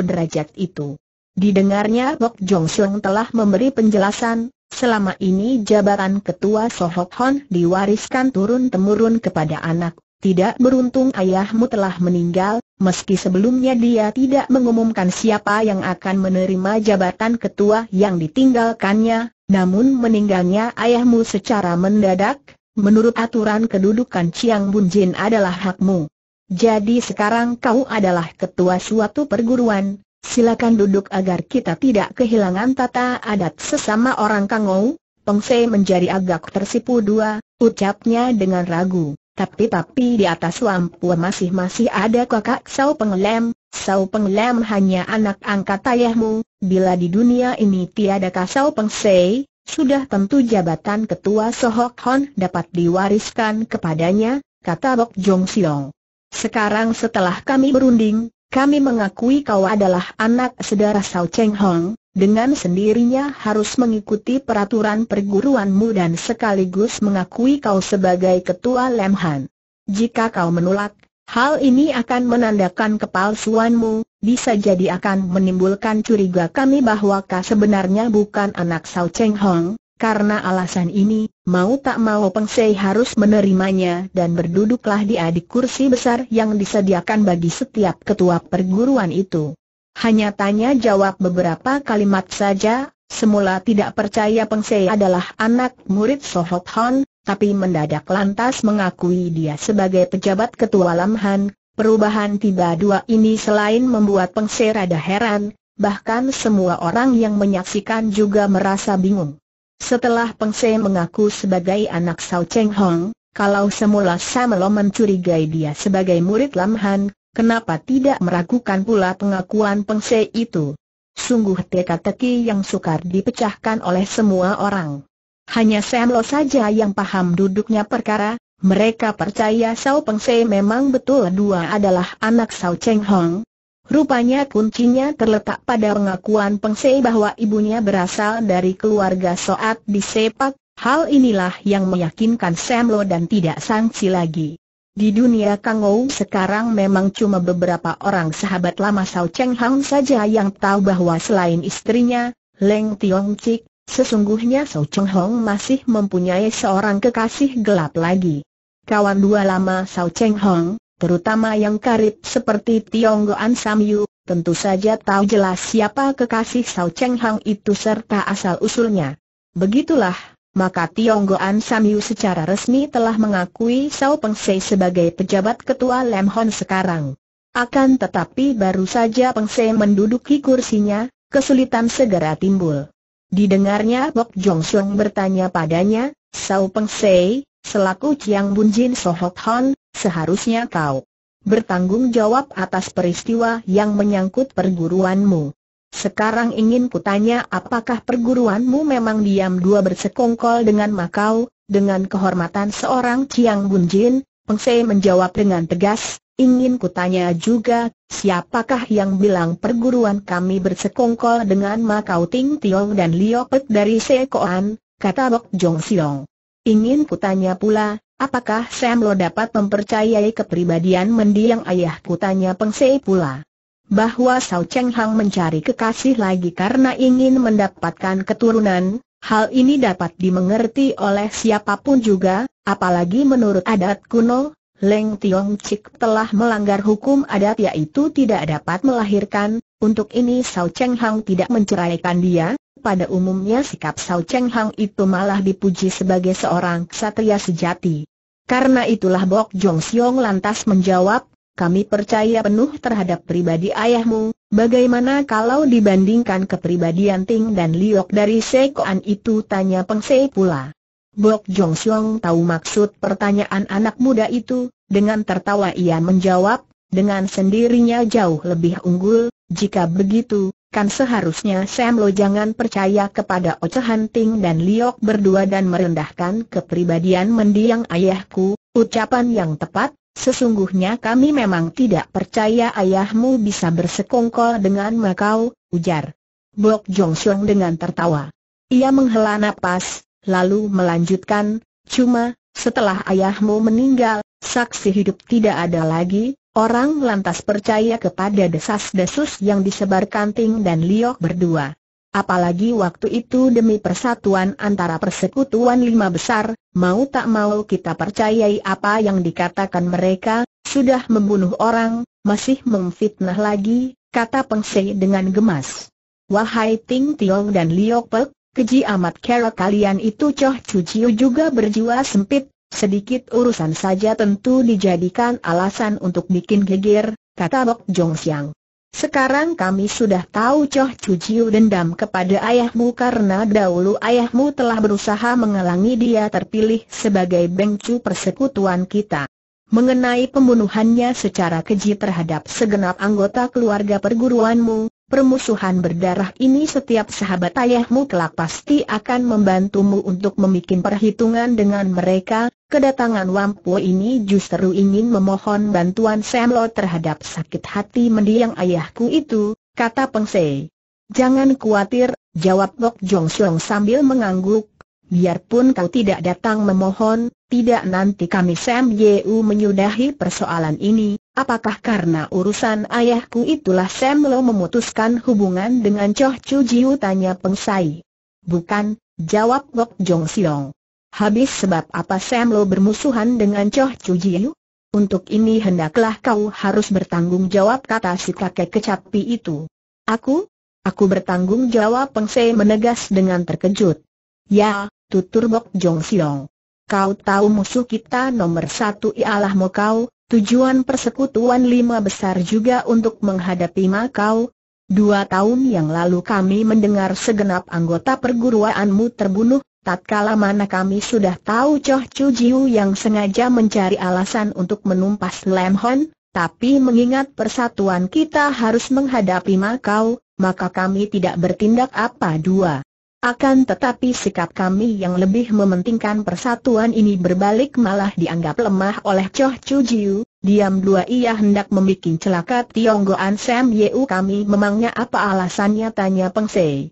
derajat itu. Didengarnya Bok Jong Sung telah memberi penjelasan, selama ini jabatan ketua Sohok Hon diwariskan turun-temurun kepada anak. Tidak beruntung ayahmu telah meninggal, meski sebelumnya dia tidak mengumumkan siapa yang akan menerima jabatan ketua yang ditinggalkannya, namun meninggalnya ayahmu secara mendadak, menurut aturan kedudukan Chiang Jin adalah hakmu. Jadi sekarang kau adalah ketua suatu perguruan, silakan duduk agar kita tidak kehilangan tata adat sesama orang Kangou. Pengse menjadi agak tersipu dua, ucapnya dengan ragu. Tapi-tapi di atas lampu masih-masih ada kakak sau Penglem, sau Penglem hanya anak angkat ayahmu, bila di dunia ini tiada Kasau Pengsei, sudah tentu jabatan ketua Sohok Hon dapat diwariskan kepadanya, kata Bok Jong Siong. Sekarang setelah kami berunding, kami mengakui kau adalah anak saudara sau Cheng Hong, dengan sendirinya harus mengikuti peraturan perguruanmu dan sekaligus mengakui kau sebagai ketua Lemhan. Jika kau menolak, hal ini akan menandakan kepalsuanmu, bisa jadi akan menimbulkan curiga kami bahwa kau sebenarnya bukan anak Sao Cheng Hong. Karena alasan ini, mau tak mau Peng Sei harus menerimanya dan berduduklah di adik kursi besar yang disediakan bagi setiap ketua perguruan itu. Hanya tanya jawab beberapa kalimat saja, semula tidak percaya Peng Sei adalah anak murid Sohot Hon, tapi mendadak lantas mengakui dia sebagai pejabat ketua Lam Han. Perubahan tiba dua ini selain membuat Peng Sei rada heran, bahkan semua orang yang menyaksikan juga merasa bingung. Setelah Peng Sei mengaku sebagai anak Sao Cheng Hong, kalau semula Samelo mencurigai dia sebagai murid Lam Han, Kenapa tidak meragukan pula pengakuan Pengse itu? Sungguh teka-teki yang sukar dipecahkan oleh semua orang. Hanya Sam Lo saja yang paham duduknya perkara, mereka percaya Sao Pengse memang betul dua adalah anak Sao Cheng Hong. Rupanya kuncinya terletak pada pengakuan Pengse bahwa ibunya berasal dari keluarga Soat di Sepak, hal inilah yang meyakinkan Sam Lo dan tidak sangsi lagi. Di dunia Kangou sekarang memang cuma beberapa orang sahabat lama Sao Cheng Hang saja yang tahu bahwa selain istrinya, Leng Tiong Chik, sesungguhnya Sao Cheng Hong masih mempunyai seorang kekasih gelap lagi. Kawan dua lama Sao Cheng Hong, terutama yang karib seperti Tiong Goan Sam Yu, tentu saja tahu jelas siapa kekasih Sao Cheng Hang itu serta asal-usulnya. Begitulah maka Tionggoan Samyu secara resmi telah mengakui Sao Peng Sei sebagai pejabat ketua Lam Hon sekarang. Akan tetapi baru saja Peng Sei menduduki kursinya, kesulitan segera timbul. Didengarnya Bok Jong Song bertanya padanya, Sao Peng Sei, selaku Chiang Bun Jin Sohok Hon, seharusnya kau bertanggung jawab atas peristiwa yang menyangkut perguruanmu. Sekarang ingin kutanya apakah perguruanmu memang diam dua bersekongkol dengan Makau, dengan kehormatan seorang Chiang Bunjin, Pengse menjawab dengan tegas, ingin kutanya juga, siapakah yang bilang perguruan kami bersekongkol dengan Makau Ting Tiong dan Liopet dari Sekoan, kata Bok Jong Siong. Ingin kutanya pula, apakah Sam Lo dapat mempercayai kepribadian mendiang ayahku tanya Pengse pula bahwa Sao Cheng Hang mencari kekasih lagi karena ingin mendapatkan keturunan, hal ini dapat dimengerti oleh siapapun juga, apalagi menurut adat kuno, Leng Tiong Chik telah melanggar hukum adat yaitu tidak dapat melahirkan, untuk ini Sao Cheng Hang tidak menceraikan dia, pada umumnya sikap Sao Cheng Hang itu malah dipuji sebagai seorang ksatria sejati. Karena itulah Bok Jong Siong lantas menjawab, kami percaya penuh terhadap pribadi ayahmu, bagaimana kalau dibandingkan kepribadian Ting dan Liok dari Sekoan itu tanya Pengse pula. Bok Jong Siong tahu maksud pertanyaan anak muda itu, dengan tertawa ia menjawab, dengan sendirinya jauh lebih unggul, jika begitu, kan seharusnya Sam Lo jangan percaya kepada ocehan Ting dan Liok berdua dan merendahkan kepribadian mendiang ayahku, ucapan yang tepat, Sesungguhnya kami memang tidak percaya ayahmu bisa bersekongkol dengan Makau, ujar. Bok Jong Siong dengan tertawa. Ia menghela nafas, lalu melanjutkan, cuma, setelah ayahmu meninggal, saksi hidup tidak ada lagi, orang lantas percaya kepada desas-desus yang disebarkan Ting dan Liok berdua. Apalagi waktu itu demi persatuan antara persekutuan lima besar, mau tak mau kita percayai apa yang dikatakan mereka, sudah membunuh orang, masih memfitnah lagi, kata Peng Sei dengan gemas. Wahai Ting Tiong dan Liok Pek, keji amat kera kalian itu Choh Cuciu juga berjiwa sempit, sedikit urusan saja tentu dijadikan alasan untuk bikin geger, kata Bok Jong Siang. Sekarang kami sudah tahu Choh Cuciu dendam kepada ayahmu karena dahulu ayahmu telah berusaha menghalangi dia terpilih sebagai bengcu persekutuan kita. Mengenai pembunuhannya secara keji terhadap segenap anggota keluarga perguruanmu, permusuhan berdarah ini setiap sahabat ayahmu kelak pasti akan membantumu untuk membuat perhitungan dengan mereka, Kedatangan Wampo ini justru ingin memohon bantuan Semlo terhadap sakit hati mendiang ayahku itu, kata Peng Se. Jangan khawatir, jawab Bok Jong Siong sambil mengangguk. Biarpun kau tidak datang memohon, tidak nanti kami Sam Yeu menyudahi persoalan ini. Apakah karena urusan ayahku itulah Sam Lo memutuskan hubungan dengan Choh Chu Jiu tanya Sai. Bukan, jawab Bok Jong Siong. Habis sebab apa Sam Lo bermusuhan dengan Choh Chu Jiu? Untuk ini hendaklah kau harus bertanggung jawab kata si kakek kecapi itu. Aku? Aku bertanggung jawab Peng Se menegas dengan terkejut. Ya, tutur Bok Jong Siong. Kau tahu musuh kita nomor satu ialah kau. tujuan persekutuan lima besar juga untuk menghadapi Makau, Dua tahun yang lalu kami mendengar segenap anggota perguruanmu terbunuh, Tatkala mana kami sudah tahu Choh Chu Jiu yang sengaja mencari alasan untuk menumpas Lam Hon, tapi mengingat persatuan kita harus menghadapi Makau, maka kami tidak bertindak apa dua. Akan tetapi sikap kami yang lebih mementingkan persatuan ini berbalik malah dianggap lemah oleh Choh Chu Jiu, diam dua ia hendak membuat celaka Tionggoan Sam Yeu kami memangnya apa alasannya tanya Peng Sei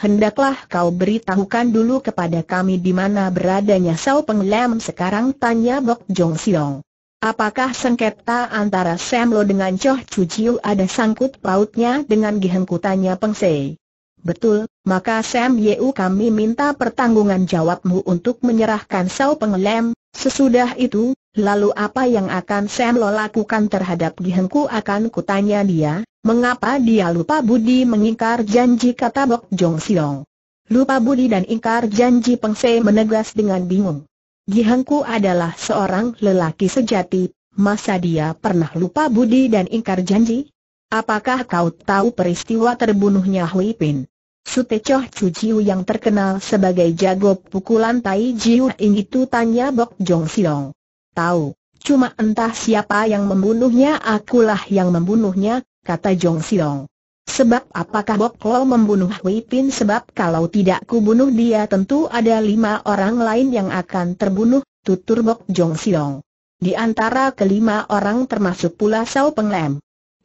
hendaklah kau beritahukan dulu kepada kami di mana beradanya Sao Peng Lam sekarang tanya Bok Jong Siong. Apakah sengketa antara Sam Lo dengan Choh Chu Chiu ada sangkut pautnya dengan gihengkutannya Peng Sei? Betul, maka Sam Yeu kami minta pertanggungan jawabmu untuk menyerahkan Sao Peng Lam, sesudah itu, lalu apa yang akan Sam Lo lakukan terhadap Gihengku akan kutanya dia, Mengapa dia lupa budi mengingkar janji kata Bok Jong Siong? Lupa budi dan ingkar janji Peng Se menegas dengan bingung. Gihangku adalah seorang lelaki sejati, masa dia pernah lupa budi dan ingkar janji? Apakah kau tahu peristiwa terbunuhnya Hui Pin? Chu Jiu yang terkenal sebagai jago pukulan Tai Jiu itu tanya Bok Jong Siong. Tahu, cuma entah siapa yang membunuhnya akulah yang membunuhnya, kata Jong Siong. Sebab apakah Bok Lo membunuh Hui Pin sebab kalau tidak kubunuh dia tentu ada lima orang lain yang akan terbunuh, tutur Bok Jong Siong. Di antara kelima orang termasuk pula Sao Peng Lem.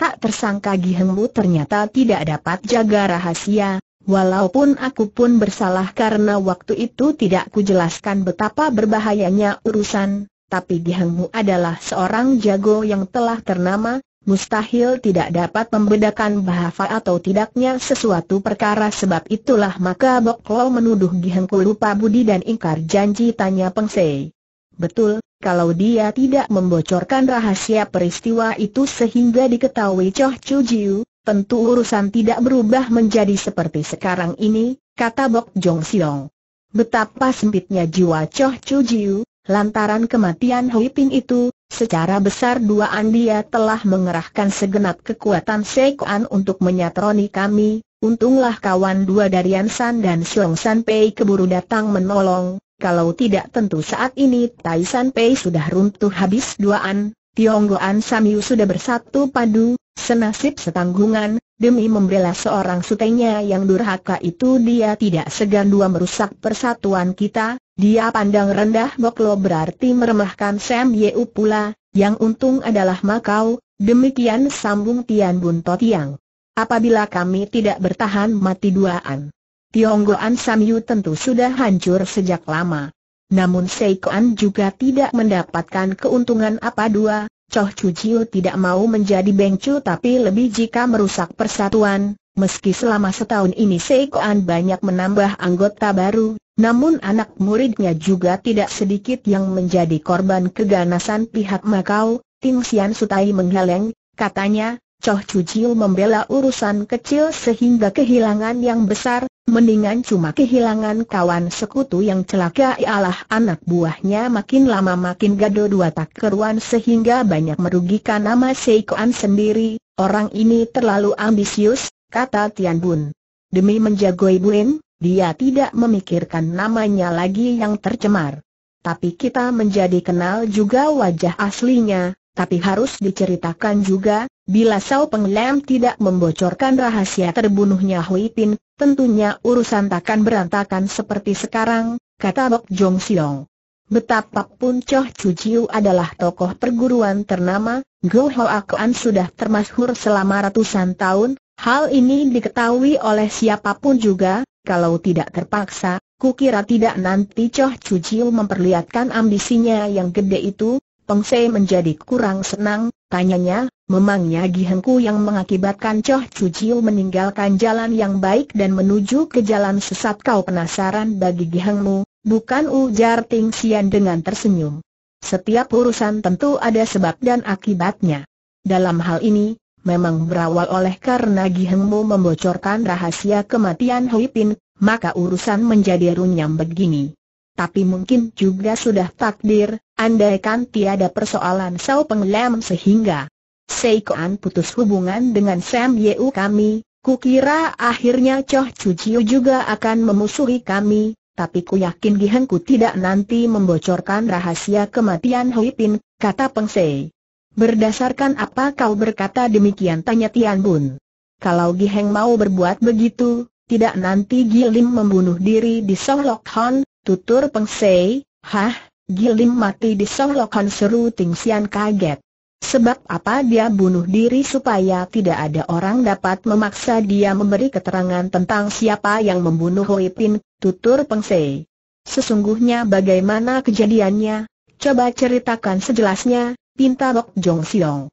Tak tersangka Gi Heng ternyata tidak dapat jaga rahasia, walaupun aku pun bersalah karena waktu itu tidak kujelaskan betapa berbahayanya urusan, tapi Gi Heng adalah seorang jago yang telah ternama, Mustahil tidak dapat membedakan bahava atau tidaknya sesuatu perkara sebab itulah maka Bok Lo menuduh Gihengku lupa budi dan ingkar janji tanya Peng Sei. Betul, kalau dia tidak membocorkan rahasia peristiwa itu sehingga diketahui Choh Chu Jiu, tentu urusan tidak berubah menjadi seperti sekarang ini, kata Bok Jong Siong. Betapa sempitnya jiwa Choh Chu Jiu, lantaran kematian Hui Ping itu, Secara besar dua dia telah mengerahkan segenap kekuatan Sekuan untuk menyatroni kami, untunglah kawan dua dari Ansan dan Xiong San Pei keburu datang menolong, kalau tidak tentu saat ini Tai San Pei sudah runtuh habis dua duaan, Tionggoan Samyu sudah bersatu padu, senasib setanggungan, demi membela seorang sutenya yang durhaka itu dia tidak segan dua merusak persatuan kita, dia pandang rendah Boklo berarti meremehkan Sam Yeu pula, yang untung adalah Makau, demikian sambung Tian Bun Tiang. Apabila kami tidak bertahan mati duaan. Tionggoan Sam tentu sudah hancur sejak lama. Namun Seikoan juga tidak mendapatkan keuntungan apa dua, Choh Chu tidak mau menjadi bengcu tapi lebih jika merusak persatuan, meski selama setahun ini Seikoan banyak menambah anggota baru, namun anak muridnya juga tidak sedikit yang menjadi korban keganasan pihak Makau, Ting Xian Sutai menghaleng, katanya, Choh Jiu membela urusan kecil sehingga kehilangan yang besar, mendingan cuma kehilangan kawan sekutu yang celaka ialah anak buahnya makin lama makin gado dua tak keruan sehingga banyak merugikan nama Seikoan sendiri, orang ini terlalu ambisius, kata Tian Bun. Demi menjagoi Buin, dia tidak memikirkan namanya lagi yang tercemar. Tapi kita menjadi kenal juga wajah aslinya, tapi harus diceritakan juga, bila Sao Penglem tidak membocorkan rahasia terbunuhnya Hui Pin, tentunya urusan takkan berantakan seperti sekarang, kata Bok Jong Siong. Betapapun Choh Chu Jiu adalah tokoh perguruan ternama, Go Hoa Kuan sudah termasyhur selama ratusan tahun, hal ini diketahui oleh siapapun juga, kalau tidak terpaksa, kukira tidak nanti Choh Chu Jiu memperlihatkan ambisinya yang gede itu, Peng Se menjadi kurang senang, tanyanya, memangnya gihengku yang mengakibatkan Choh Chu Jiu meninggalkan jalan yang baik dan menuju ke jalan sesat kau penasaran bagi Gihengmu, bukan ujar Ting Xian dengan tersenyum. Setiap urusan tentu ada sebab dan akibatnya. Dalam hal ini, memang berawal oleh karena Gihengmu membocorkan rahasia kematian Hui maka urusan menjadi runyam begini. Tapi mungkin juga sudah takdir, andaikan tiada persoalan Sao Penglem sehingga Seikoan putus hubungan dengan Sam Yeu kami, kukira akhirnya Choh Chujiu juga akan memusuhi kami, tapi ku yakin Gihengku tidak nanti membocorkan rahasia kematian Hui kata Peng Sei. Berdasarkan apa kau berkata demikian tanya Tian Bun. Kalau Giheng mau berbuat begitu, tidak nanti Gilim membunuh diri di Han, tutur Peng Sei. hah, Gilim mati di Han seru Ting Sian kaget. Sebab apa dia bunuh diri supaya tidak ada orang dapat memaksa dia memberi keterangan tentang siapa yang membunuh Hoi Pin, tutur Sei. Sesungguhnya bagaimana kejadiannya? Coba ceritakan sejelasnya, pinta Lok Jong Siong.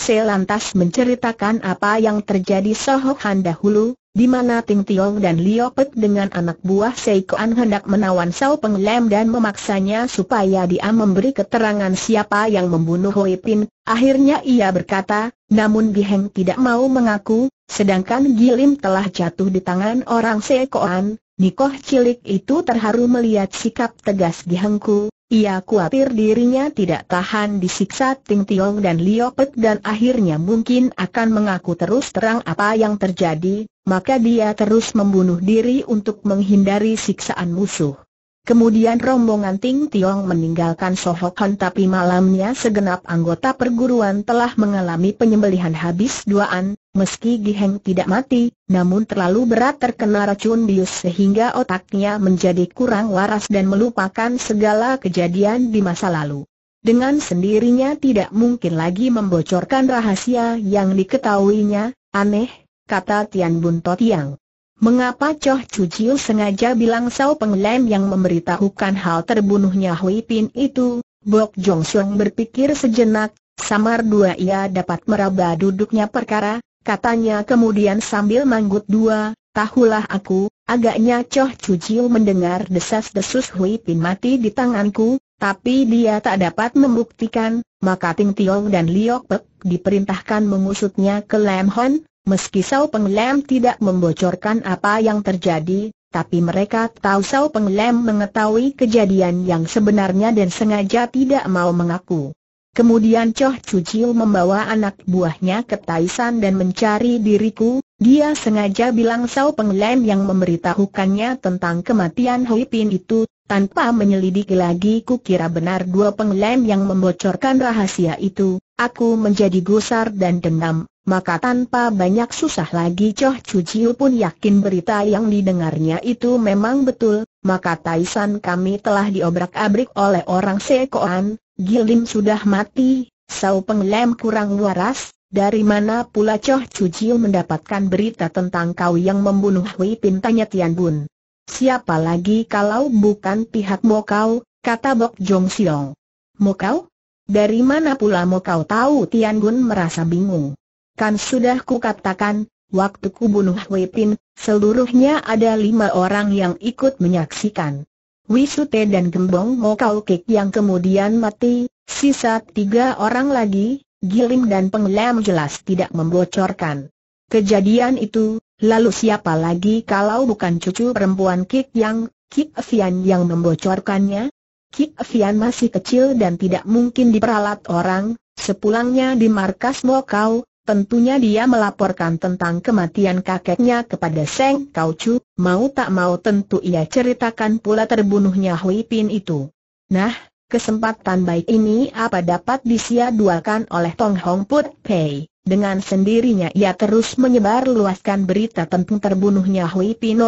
Se lantas menceritakan apa yang terjadi Sohok Han dahulu, di mana Ting Tiong dan Lio dengan anak buah Seikoan hendak menawan Sao Peng Lem dan memaksanya supaya dia memberi keterangan siapa yang membunuh Hoi Pin. Akhirnya ia berkata, namun Giheng tidak mau mengaku, sedangkan Gilim telah jatuh di tangan orang Seikoan. Nikoh cilik itu terharu melihat sikap tegas Gihengku, ia khawatir dirinya tidak tahan disiksa Ting Tiong dan Liu Pek dan akhirnya mungkin akan mengaku terus terang apa yang terjadi, maka dia terus membunuh diri untuk menghindari siksaan musuh. Kemudian rombongan Ting Tiong meninggalkan Sohokan tapi malamnya segenap anggota perguruan telah mengalami penyembelihan habis duaan, Meski Giheng tidak mati, namun terlalu berat terkena racun bius sehingga otaknya menjadi kurang waras dan melupakan segala kejadian di masa lalu. Dengan sendirinya tidak mungkin lagi membocorkan rahasia yang diketahuinya, aneh, kata Tian Bun Totiang. Mengapa Choh Cuciu sengaja bilang Sao Penglem yang memberitahukan hal terbunuhnya Hui Pin itu? Bok Jong Suang berpikir sejenak, samar dua ia dapat meraba duduknya perkara, Katanya kemudian sambil manggut dua, tahulah aku, agaknya Choh Cuciu mendengar desas-desus Hui Pin mati di tanganku, tapi dia tak dapat membuktikan, maka Ting Tiong dan Liok Pek diperintahkan mengusutnya ke Lam Hon, meski Sao Peng Lam tidak membocorkan apa yang terjadi, tapi mereka tahu Sao Peng Lam mengetahui kejadian yang sebenarnya dan sengaja tidak mau mengaku. Kemudian Choh Cuciu membawa anak buahnya ke Taisan dan mencari diriku, dia sengaja bilang Sao Penglem yang memberitahukannya tentang kematian Hui Pin itu, tanpa menyelidiki lagi ku kira benar dua penglem yang membocorkan rahasia itu, aku menjadi gusar dan dendam, maka tanpa banyak susah lagi Choh Cuciu pun yakin berita yang didengarnya itu memang betul, maka Taisan kami telah diobrak-abrik oleh orang Sekoan, Gilim sudah mati, Sau Penglem kurang waras, dari mana pula Choh Cujiu mendapatkan berita tentang kau yang membunuh Hui Pin tanya Tian Bun. Siapa lagi kalau bukan pihak kau? kata Bok Jong Siong. Kau? Dari mana pula Kau tahu Tian Bun merasa bingung. Kan sudah ku katakan, waktu ku bunuh Hui Pin, seluruhnya ada lima orang yang ikut menyaksikan. Wisute dan Gembong Mokaukik yang kemudian mati, sisa tiga orang lagi, Gilim dan Penglem jelas tidak membocorkan. Kejadian itu, lalu siapa lagi kalau bukan cucu perempuan Kik yang, Kik Fian yang membocorkannya? Kik Fian masih kecil dan tidak mungkin diperalat orang, sepulangnya di markas Mokau, Tentunya dia melaporkan tentang kematian kakeknya kepada Seng Kau Chu, mau tak mau tentu ia ceritakan pula terbunuhnya Hui Pin itu. Nah, kesempatan baik ini apa dapat disia-duakan oleh Tong Hong Put Pei. Dengan sendirinya ia terus menyebar luaskan berita tentang terbunuhnya Hui Pin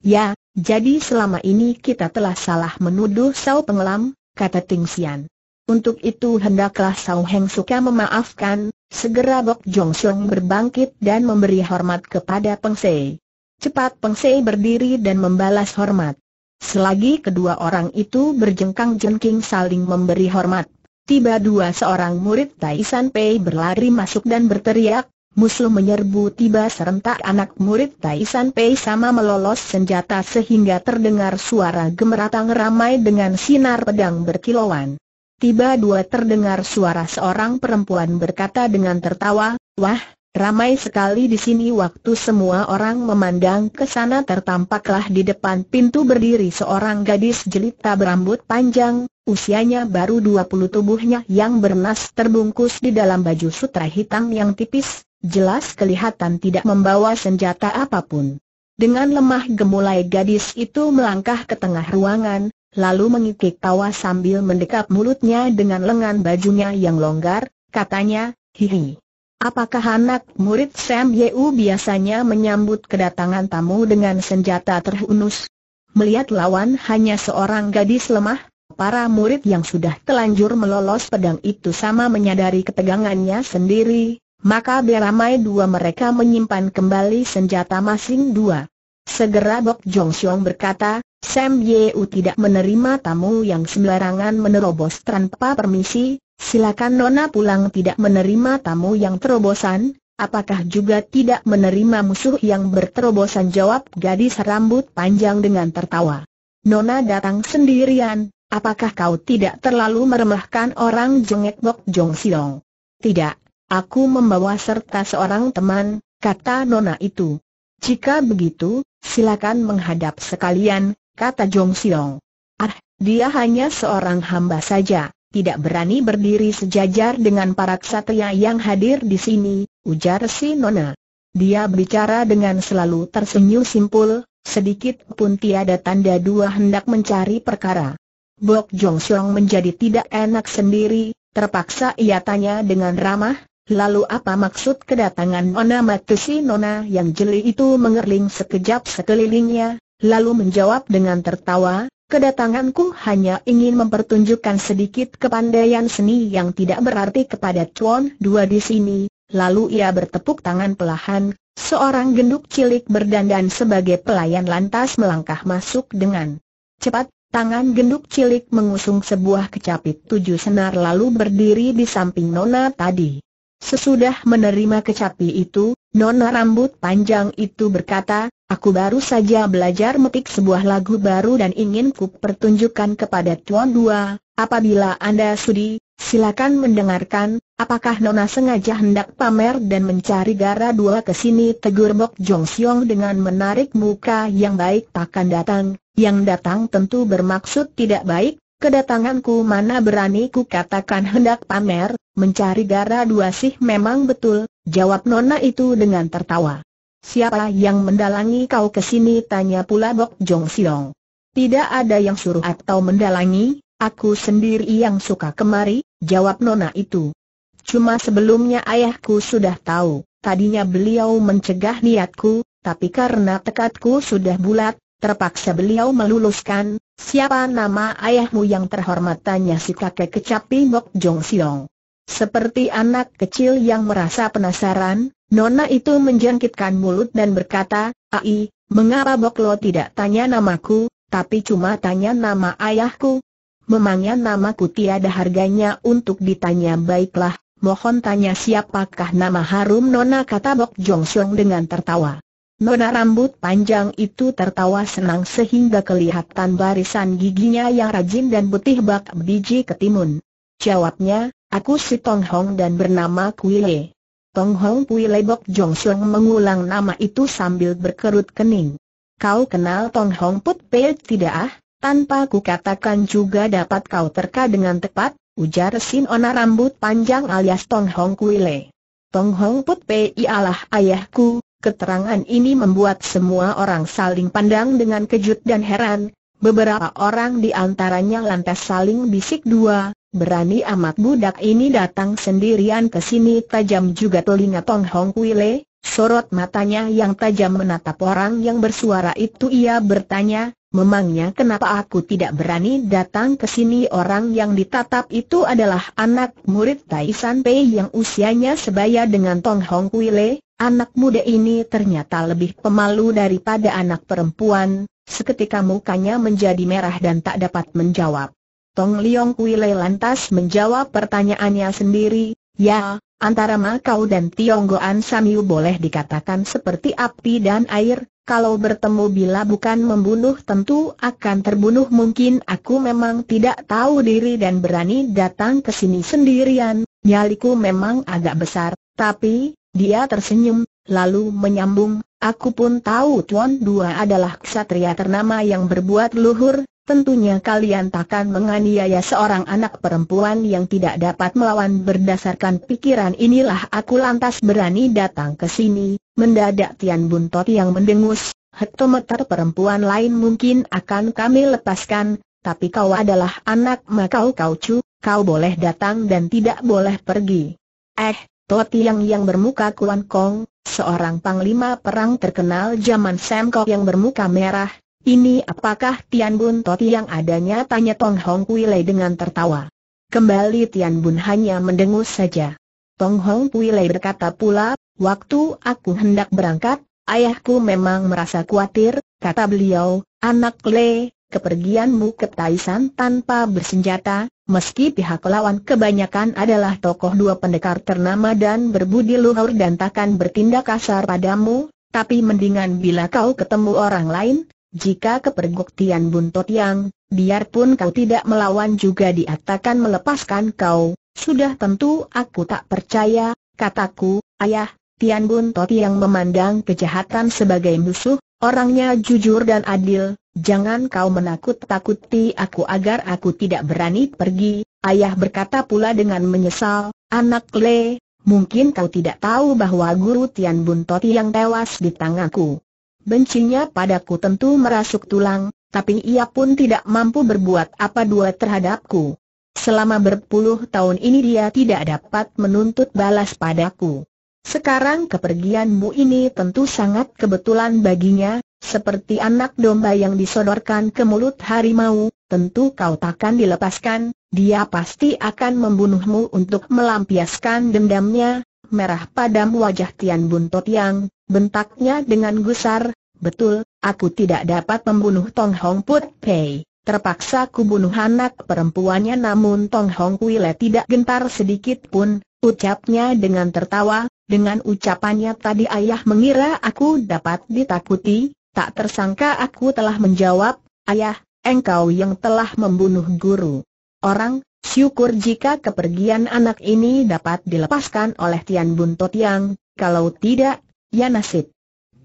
Ya, jadi selama ini kita telah salah menuduh Sao Pengelam, kata Ting Xian. Untuk itu hendaklah Sao Heng suka memaafkan, Segera Bok Jong Song berbangkit dan memberi hormat kepada Peng Sei. Cepat Peng Sei berdiri dan membalas hormat. Selagi kedua orang itu berjengkang-jengking saling memberi hormat, tiba dua seorang murid Tai San Pei berlari masuk dan berteriak, Musuh menyerbu tiba serentak anak murid Tai San Pei sama melolos senjata sehingga terdengar suara gemeratang ramai dengan sinar pedang berkilauan tiba dua terdengar suara seorang perempuan berkata dengan tertawa, Wah, ramai sekali di sini waktu semua orang memandang ke sana tertampaklah di depan pintu berdiri seorang gadis jelita berambut panjang, usianya baru dua puluh, tubuhnya yang bernas terbungkus di dalam baju sutra hitam yang tipis, jelas kelihatan tidak membawa senjata apapun. Dengan lemah gemulai gadis itu melangkah ke tengah ruangan, lalu mengikik tawa sambil mendekap mulutnya dengan lengan bajunya yang longgar, katanya, hihi. Apakah anak murid Sam Yeu biasanya menyambut kedatangan tamu dengan senjata terhunus? Melihat lawan hanya seorang gadis lemah, para murid yang sudah telanjur melolos pedang itu sama menyadari ketegangannya sendiri, maka beramai dua mereka menyimpan kembali senjata masing dua. Segera Bok Jong Siong berkata, Sam Yeu tidak menerima tamu yang sembarangan menerobos tanpa permisi, silakan Nona pulang tidak menerima tamu yang terobosan, apakah juga tidak menerima musuh yang berterobosan jawab gadis rambut panjang dengan tertawa. Nona datang sendirian, apakah kau tidak terlalu meremehkan orang jengek Bok Jong Silong? Tidak, aku membawa serta seorang teman, kata Nona itu. Jika begitu, silakan menghadap sekalian, kata Jong Siong. Ah, dia hanya seorang hamba saja, tidak berani berdiri sejajar dengan para ksatria yang hadir di sini, ujar si Nona. Dia berbicara dengan selalu tersenyum simpul, sedikit pun tiada tanda dua hendak mencari perkara. Bok Jong Siong menjadi tidak enak sendiri, terpaksa ia tanya dengan ramah, lalu apa maksud kedatangan Nona Matusi Nona yang jeli itu mengerling sekejap sekelilingnya, lalu menjawab dengan tertawa, kedatanganku hanya ingin mempertunjukkan sedikit kepandaian seni yang tidak berarti kepada Chuan Dua di sini, lalu ia bertepuk tangan pelahan, seorang genduk cilik berdandan sebagai pelayan lantas melangkah masuk dengan cepat, tangan genduk cilik mengusung sebuah kecapit tujuh senar lalu berdiri di samping Nona tadi. Sesudah menerima kecapi itu, Nona rambut panjang itu berkata, aku baru saja belajar metik sebuah lagu baru dan ingin ku pertunjukkan kepada Tuan Dua, apabila Anda sudi, silakan mendengarkan, apakah Nona sengaja hendak pamer dan mencari gara dua kesini? tegur Bok Jong Siong dengan menarik muka yang baik takkan datang, yang datang tentu bermaksud tidak baik, Kedatanganku mana berani ku katakan hendak pamer, mencari gara dua sih memang betul, jawab Nona itu dengan tertawa. Siapa yang mendalangi kau ke sini tanya pula Bok Jong Siong. Tidak ada yang suruh atau mendalangi, aku sendiri yang suka kemari, jawab Nona itu. Cuma sebelumnya ayahku sudah tahu, tadinya beliau mencegah niatku, tapi karena tekadku sudah bulat, Terpaksa beliau meluluskan, siapa nama ayahmu yang terhormat tanya si kakek kecapi, Mok Jong Siong. Seperti anak kecil yang merasa penasaran, Nona itu menjangkitkan mulut dan berkata, Ai, mengapa lo tidak tanya namaku, tapi cuma tanya nama ayahku? Memangnya namaku tiada harganya untuk ditanya baiklah, mohon tanya siapakah nama harum Nona kata Bok Jong Siong dengan tertawa. Nona rambut panjang itu tertawa senang sehingga kelihatan barisan giginya yang rajin dan putih bak biji ketimun. Jawabnya, aku si Tong Hong dan bernama Kuile. Tong Hong Kuile Bok Jong Sung mengulang nama itu sambil berkerut kening. Kau kenal Tong Hong Put Pei tidak ah? Tanpa ku katakan juga dapat kau terka dengan tepat, ujar Sin Ona rambut panjang alias Tong Hong Kuile. Tong Hong Put Pei ialah ayahku, Keterangan ini membuat semua orang saling pandang dengan kejut dan heran, beberapa orang di antaranya lantas saling bisik dua, berani amat budak ini datang sendirian ke sini tajam juga telinga Tong Hong Kwile, sorot matanya yang tajam menatap orang yang bersuara itu ia bertanya, Memangnya kenapa aku tidak berani datang ke sini orang yang ditatap itu adalah anak murid Taishan Pei yang usianya sebaya dengan Tong Hong Kwile, Anak muda ini ternyata lebih pemalu daripada anak perempuan, seketika mukanya menjadi merah dan tak dapat menjawab. Tong Liong Kuile lantas menjawab pertanyaannya sendiri, ya, antara Makau dan Tionggoan Samiu boleh dikatakan seperti api dan air, kalau bertemu bila bukan membunuh tentu akan terbunuh mungkin aku memang tidak tahu diri dan berani datang ke sini sendirian, nyaliku memang agak besar, tapi, dia tersenyum, lalu menyambung, Aku pun tahu Tuan Dua adalah ksatria ternama yang berbuat luhur, tentunya kalian takkan menganiaya seorang anak perempuan yang tidak dapat melawan berdasarkan pikiran inilah aku lantas berani datang ke sini, mendadak Tian Buntot yang mendengus, hektometer perempuan lain mungkin akan kami lepaskan, tapi kau adalah anak makau kau cu, kau boleh datang dan tidak boleh pergi. Eh, To Yang yang bermuka Kuan Kong, seorang panglima perang terkenal zaman Sam Kok yang bermuka merah, ini apakah Tian Bun To Yang adanya tanya Tong Hong Kui Lei dengan tertawa. Kembali Tian Bun hanya mendengus saja. Tong Hong Kui Lei berkata pula, waktu aku hendak berangkat, ayahku memang merasa khawatir, kata beliau, anak Le, kepergianmu ke Taisan tanpa bersenjata, Meski pihak lawan kebanyakan adalah tokoh dua pendekar ternama dan berbudi luhur dan takkan bertindak kasar padamu, tapi mendingan bila kau ketemu orang lain, jika kepergoktian buntut yang, biarpun kau tidak melawan juga diatakan melepaskan kau, sudah tentu aku tak percaya, kataku, ayah, Tian Buntot yang memandang kejahatan sebagai musuh, Orangnya jujur dan adil, jangan kau menakut-takuti aku agar aku tidak berani pergi, ayah berkata pula dengan menyesal, anak Le, mungkin kau tidak tahu bahwa guru Tian Bun yang tewas di tanganku. Bencinya padaku tentu merasuk tulang, tapi ia pun tidak mampu berbuat apa dua terhadapku. Selama berpuluh tahun ini dia tidak dapat menuntut balas padaku. Sekarang kepergianmu ini tentu sangat kebetulan baginya, seperti anak domba yang disodorkan ke mulut harimau, tentu kau takkan dilepaskan, dia pasti akan membunuhmu untuk melampiaskan dendamnya, merah padam wajah Tian Buntot yang, bentaknya dengan gusar, betul, aku tidak dapat membunuh Tong Hong Put Pei. Terpaksa kubunuh anak perempuannya namun Tong Hong Kuile tidak gentar sedikit pun, ucapnya dengan tertawa, dengan ucapannya tadi ayah mengira aku dapat ditakuti, tak tersangka aku telah menjawab, ayah, engkau yang telah membunuh guru. Orang, syukur jika kepergian anak ini dapat dilepaskan oleh Tian Buntot yang, kalau tidak, ya nasib.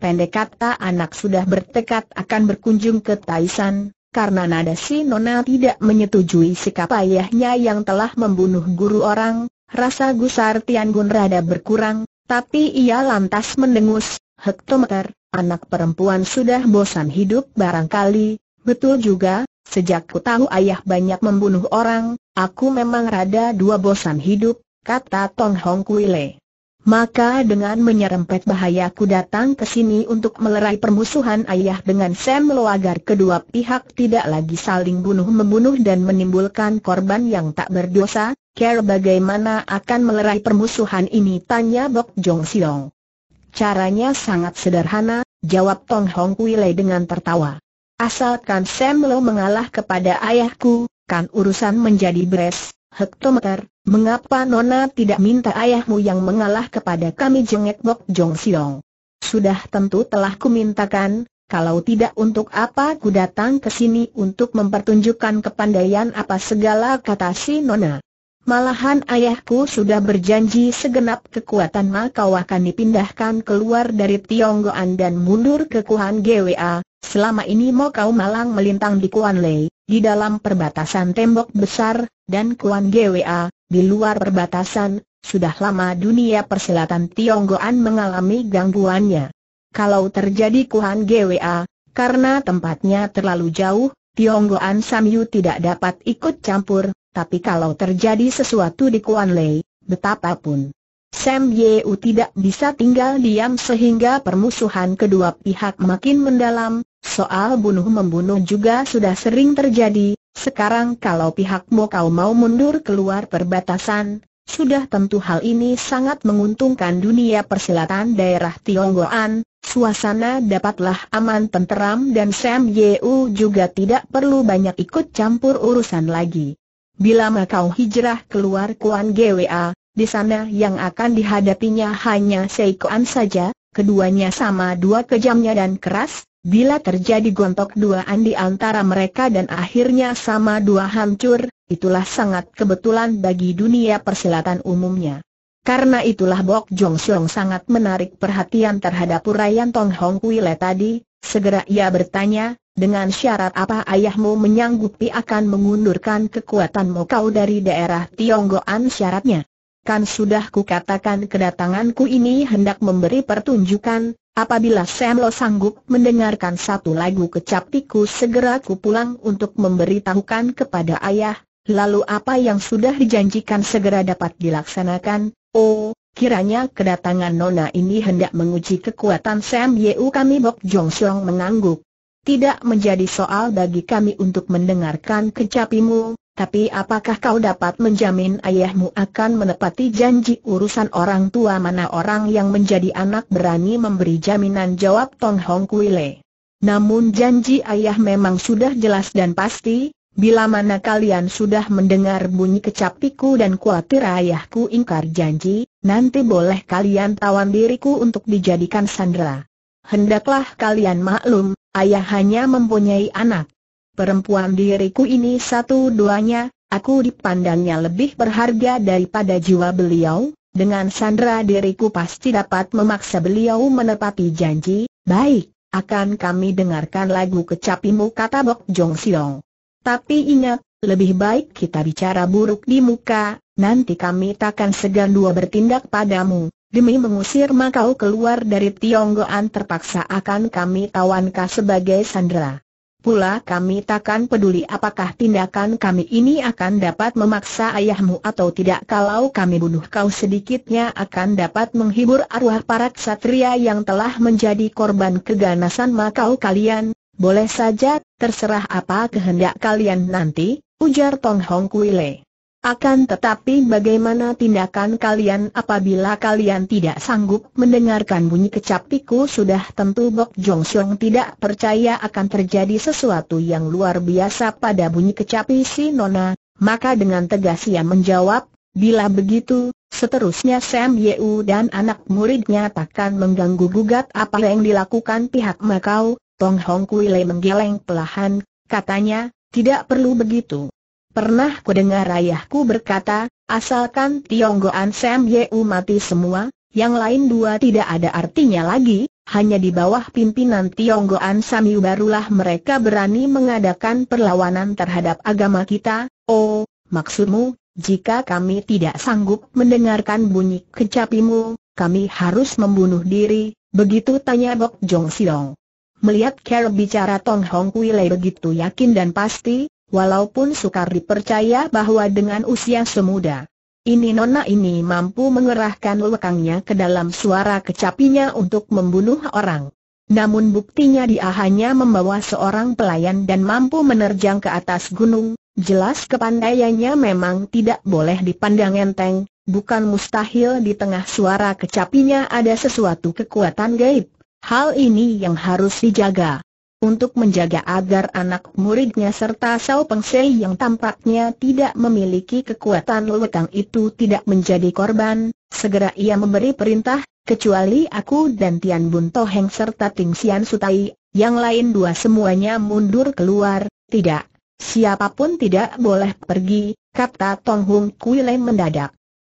Pendek kata anak sudah bertekad akan berkunjung ke Taisan, karena nada si Nona tidak menyetujui sikap ayahnya yang telah membunuh guru orang, rasa gusar Tian Gun rada berkurang, tapi ia lantas mendengus, hektometer, anak perempuan sudah bosan hidup barangkali, betul juga, sejak ku tahu ayah banyak membunuh orang, aku memang rada dua bosan hidup, kata Tong Hong Kuile. Maka dengan menyerempet bahaya bahayaku datang ke sini untuk melerai permusuhan ayah dengan Sam Lo agar kedua pihak tidak lagi saling bunuh-membunuh dan menimbulkan korban yang tak berdosa, Care bagaimana akan melerai permusuhan ini tanya Bok Jong Siong. Caranya sangat sederhana, jawab Tong Hong Kui dengan tertawa. Asalkan Sam Lo mengalah kepada ayahku, kan urusan menjadi beres, hektometer, Mengapa Nona tidak minta ayahmu yang mengalah kepada kami jengek Bok Jong Siong? Sudah tentu telah kumintakan, kalau tidak untuk apa ku datang ke sini untuk mempertunjukkan kepandaian apa segala kata si Nona. Malahan ayahku sudah berjanji segenap kekuatan maka akan dipindahkan keluar dari Tionggoan dan mundur ke Kuhan GWA, Selama ini mau Kau Malang melintang di Kuan Lei, di dalam perbatasan tembok besar, dan Kuan Gwa, di luar perbatasan, sudah lama dunia persilatan Tionggoan mengalami gangguannya. Kalau terjadi Kuan Gwa, karena tempatnya terlalu jauh, Tionggoan Samyu tidak dapat ikut campur, tapi kalau terjadi sesuatu di Kuan Lei, betapapun Sam Yeu tidak bisa tinggal diam sehingga permusuhan kedua pihak makin mendalam, soal bunuh-membunuh juga sudah sering terjadi, sekarang kalau pihak Mokau mau mundur keluar perbatasan, sudah tentu hal ini sangat menguntungkan dunia persilatan daerah Tionggoan, suasana dapatlah aman tenteram dan Sam Yeu juga tidak perlu banyak ikut campur urusan lagi. Bila kau hijrah keluar Kuan GWA, di sana yang akan dihadapinya hanya Seikoan saja, keduanya sama dua kejamnya dan keras, bila terjadi gontok duaan di antara mereka dan akhirnya sama dua hancur, itulah sangat kebetulan bagi dunia persilatan umumnya. Karena itulah Bok Jong Siong sangat menarik perhatian terhadap urayan Tong Hong Kui Le tadi, segera ia bertanya, dengan syarat apa ayahmu menyanggupi akan mengundurkan kekuatanmu kau dari daerah Tionggoan syaratnya? Kan sudah kukatakan kedatanganku ini hendak memberi pertunjukan, apabila Sam Lo sanggup mendengarkan satu lagu kecap segera ku pulang untuk memberitahukan kepada ayah, lalu apa yang sudah dijanjikan segera dapat dilaksanakan, oh, kiranya kedatangan Nona ini hendak menguji kekuatan Sam Yeu kami Bok Jong Siong mengangguk. Tidak menjadi soal bagi kami untuk mendengarkan kecapimu, tapi apakah kau dapat menjamin ayahmu akan menepati janji urusan orang tua mana orang yang menjadi anak berani memberi jaminan jawab Tong Hong Kuile? Namun janji ayah memang sudah jelas dan pasti, bila mana kalian sudah mendengar bunyi kecapiku dan kuatir ayahku ingkar janji, nanti boleh kalian tawan diriku untuk dijadikan sandera. Hendaklah kalian maklum, ayah hanya mempunyai anak. Perempuan diriku ini satu-duanya, aku dipandangnya lebih berharga daripada jiwa beliau, dengan sandra diriku pasti dapat memaksa beliau menepati janji, baik, akan kami dengarkan lagu kecapimu kata Bok Jong Siong. Tapi ingat, lebih baik kita bicara buruk di muka, nanti kami takkan segan dua bertindak padamu, Demi mengusir Makau keluar dari Tionggoan terpaksa akan kami tawankah sebagai Sandra. Pula kami takkan peduli apakah tindakan kami ini akan dapat memaksa ayahmu atau tidak kalau kami bunuh kau sedikitnya akan dapat menghibur arwah para ksatria yang telah menjadi korban keganasan makau oh kalian, boleh saja, terserah apa kehendak kalian nanti, ujar Tong Hong Kuile. Akan tetapi bagaimana tindakan kalian apabila kalian tidak sanggup mendengarkan bunyi kecap piku sudah tentu Bok Jong Siong tidak percaya akan terjadi sesuatu yang luar biasa pada bunyi kecap si Nona, maka dengan tegas ia menjawab, bila begitu, seterusnya Sam Yeu dan anak muridnya takkan mengganggu-gugat apa yang dilakukan pihak Makau, Tong Hong Kui Le menggeleng pelahan, katanya, tidak perlu begitu. Pernah ku dengar ayahku berkata, asalkan Tionggoan Sam Yeu mati semua, yang lain dua tidak ada artinya lagi, hanya di bawah pimpinan Tionggoan Sam Yeu barulah mereka berani mengadakan perlawanan terhadap agama kita, oh, maksudmu, jika kami tidak sanggup mendengarkan bunyi kecapimu, kami harus membunuh diri, begitu tanya Bok Jong Silong. Melihat Carol bicara Tong Hong Kui Lei begitu yakin dan pasti, walaupun sukar dipercaya bahwa dengan usia semuda ini nona ini mampu mengerahkan lekangnya ke dalam suara kecapinya untuk membunuh orang. Namun buktinya dia hanya membawa seorang pelayan dan mampu menerjang ke atas gunung, jelas kepandaiannya memang tidak boleh dipandang enteng, bukan mustahil di tengah suara kecapinya ada sesuatu kekuatan gaib. Hal ini yang harus dijaga untuk menjaga agar anak muridnya serta Sao Peng Sei yang tampaknya tidak memiliki kekuatan lewetang itu tidak menjadi korban, segera ia memberi perintah, kecuali aku dan Tian Bun Toheng serta Ting Xian Sutai, yang lain dua semuanya mundur keluar, tidak, siapapun tidak boleh pergi, kata Tong Hung Kui Lai mendadak.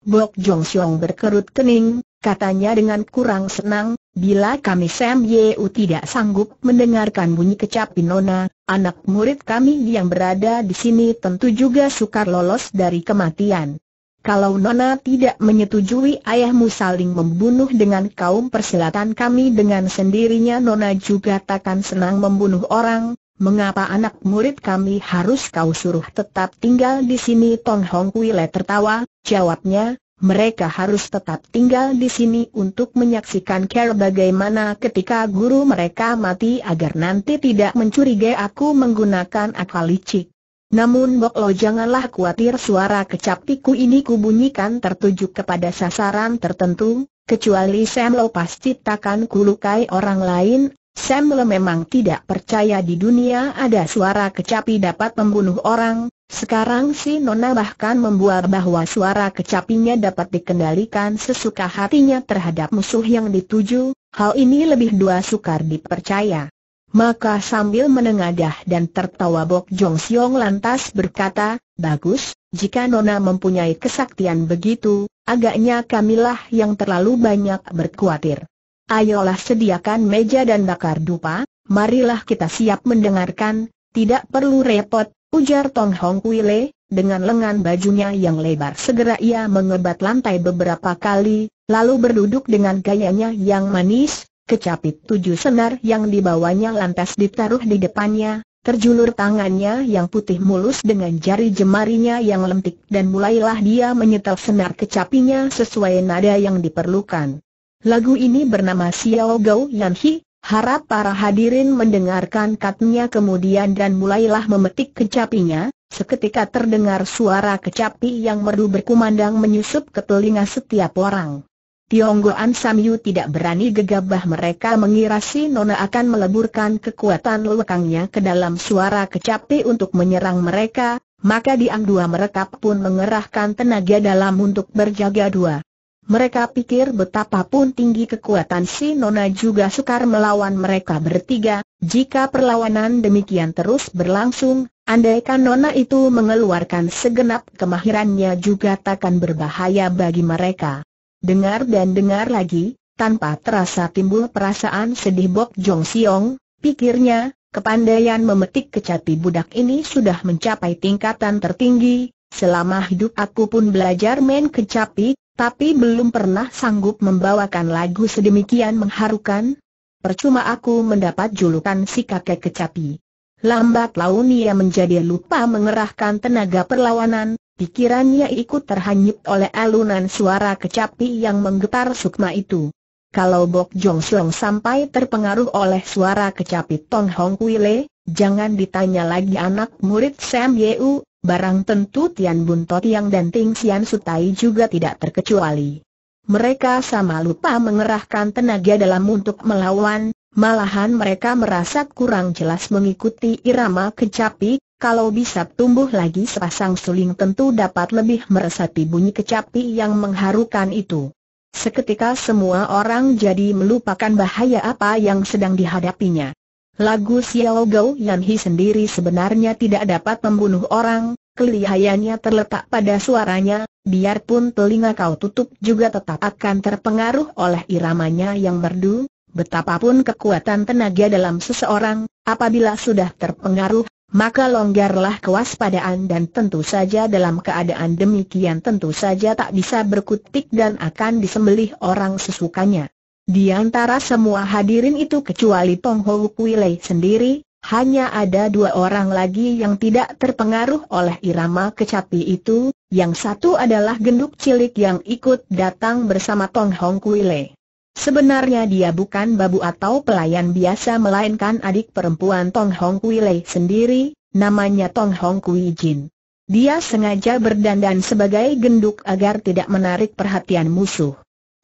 Bok Jong Xiong berkerut kening, katanya dengan kurang senang, Bila kami Sam Yeu tidak sanggup mendengarkan bunyi kecap Pinona, anak murid kami yang berada di sini tentu juga sukar lolos dari kematian. Kalau Nona tidak menyetujui ayahmu saling membunuh dengan kaum persilatan kami dengan sendirinya Nona juga takkan senang membunuh orang, mengapa anak murid kami harus kau suruh tetap tinggal di sini Tong Hong Kuile tertawa, jawabnya, mereka harus tetap tinggal di sini untuk menyaksikan care bagaimana ketika guru mereka mati agar nanti tidak mencurigai aku menggunakan akal licik. Namun Bok Lo janganlah khawatir suara kecapiku ini kubunyikan tertuju kepada sasaran tertentu, kecuali Sam Lo pasti takkan kulukai orang lain, Sam Lo memang tidak percaya di dunia ada suara kecapi dapat membunuh orang, sekarang si Nona bahkan membuat bahwa suara kecapinya dapat dikendalikan sesuka hatinya terhadap musuh yang dituju, hal ini lebih dua sukar dipercaya. Maka sambil menengadah dan tertawa Bok Jong Siong lantas berkata, Bagus, jika Nona mempunyai kesaktian begitu, agaknya kamilah yang terlalu banyak berkuatir. Ayolah sediakan meja dan bakar dupa, marilah kita siap mendengarkan, tidak perlu repot, Ujar Tong Hong Kui Le, dengan lengan bajunya yang lebar segera ia mengebat lantai beberapa kali, lalu berduduk dengan gayanya yang manis, kecapit tujuh senar yang dibawanya lantas ditaruh di depannya, terjulur tangannya yang putih mulus dengan jari jemarinya yang lentik dan mulailah dia menyetel senar kecapinya sesuai nada yang diperlukan. Lagu ini bernama Xiao Gao Yan Hi, Harap para hadirin mendengarkan katnya kemudian dan mulailah memetik kecapinya, seketika terdengar suara kecapi yang merdu berkumandang menyusup ke telinga setiap orang. Tionggoan Samyu tidak berani gegabah mereka mengira si Nona akan meleburkan kekuatan lekangnya ke dalam suara kecapi untuk menyerang mereka, maka diang dua mereka pun mengerahkan tenaga dalam untuk berjaga dua. Mereka pikir betapapun tinggi kekuatan si Nona juga sukar melawan mereka bertiga, jika perlawanan demikian terus berlangsung, andaikan Nona itu mengeluarkan segenap kemahirannya juga takkan berbahaya bagi mereka. Dengar dan dengar lagi, tanpa terasa timbul perasaan sedih Bob Jong Siong, pikirnya, kepandaian memetik kecapi budak ini sudah mencapai tingkatan tertinggi, Selama hidup aku pun belajar main kecapi, tapi belum pernah sanggup membawakan lagu sedemikian mengharukan. Percuma aku mendapat julukan si kakek kecapi. Lambat laun ia menjadi lupa mengerahkan tenaga perlawanan, pikirannya ikut terhanyut oleh alunan suara kecapi yang menggetar sukma itu. Kalau Bok Jong Song sampai terpengaruh oleh suara kecapi Tong Hong Wile, jangan ditanya lagi anak murid Sam Yeu, Barang tentu Tian Bun Yang dan Ting Xian Sutai juga tidak terkecuali. Mereka sama lupa mengerahkan tenaga dalam untuk melawan, malahan mereka merasa kurang jelas mengikuti irama kecapi, kalau bisa tumbuh lagi sepasang suling tentu dapat lebih meresapi bunyi kecapi yang mengharukan itu. Seketika semua orang jadi melupakan bahaya apa yang sedang dihadapinya. Lagu Xiao Gou Yan Hi sendiri sebenarnya tidak dapat membunuh orang, kelihayannya terletak pada suaranya, biarpun telinga kau tutup juga tetap akan terpengaruh oleh iramanya yang merdu, betapapun kekuatan tenaga dalam seseorang, apabila sudah terpengaruh, maka longgarlah kewaspadaan dan tentu saja dalam keadaan demikian tentu saja tak bisa berkutik dan akan disembelih orang sesukanya. Di antara semua hadirin itu kecuali Tong Hou Kuilei sendiri, hanya ada dua orang lagi yang tidak terpengaruh oleh irama kecapi itu, yang satu adalah genduk cilik yang ikut datang bersama Tong Hong Kuilei. Sebenarnya dia bukan babu atau pelayan biasa melainkan adik perempuan Tong Hong Kui Lei sendiri, namanya Tong Hong Kui Jin. Dia sengaja berdandan sebagai genduk agar tidak menarik perhatian musuh.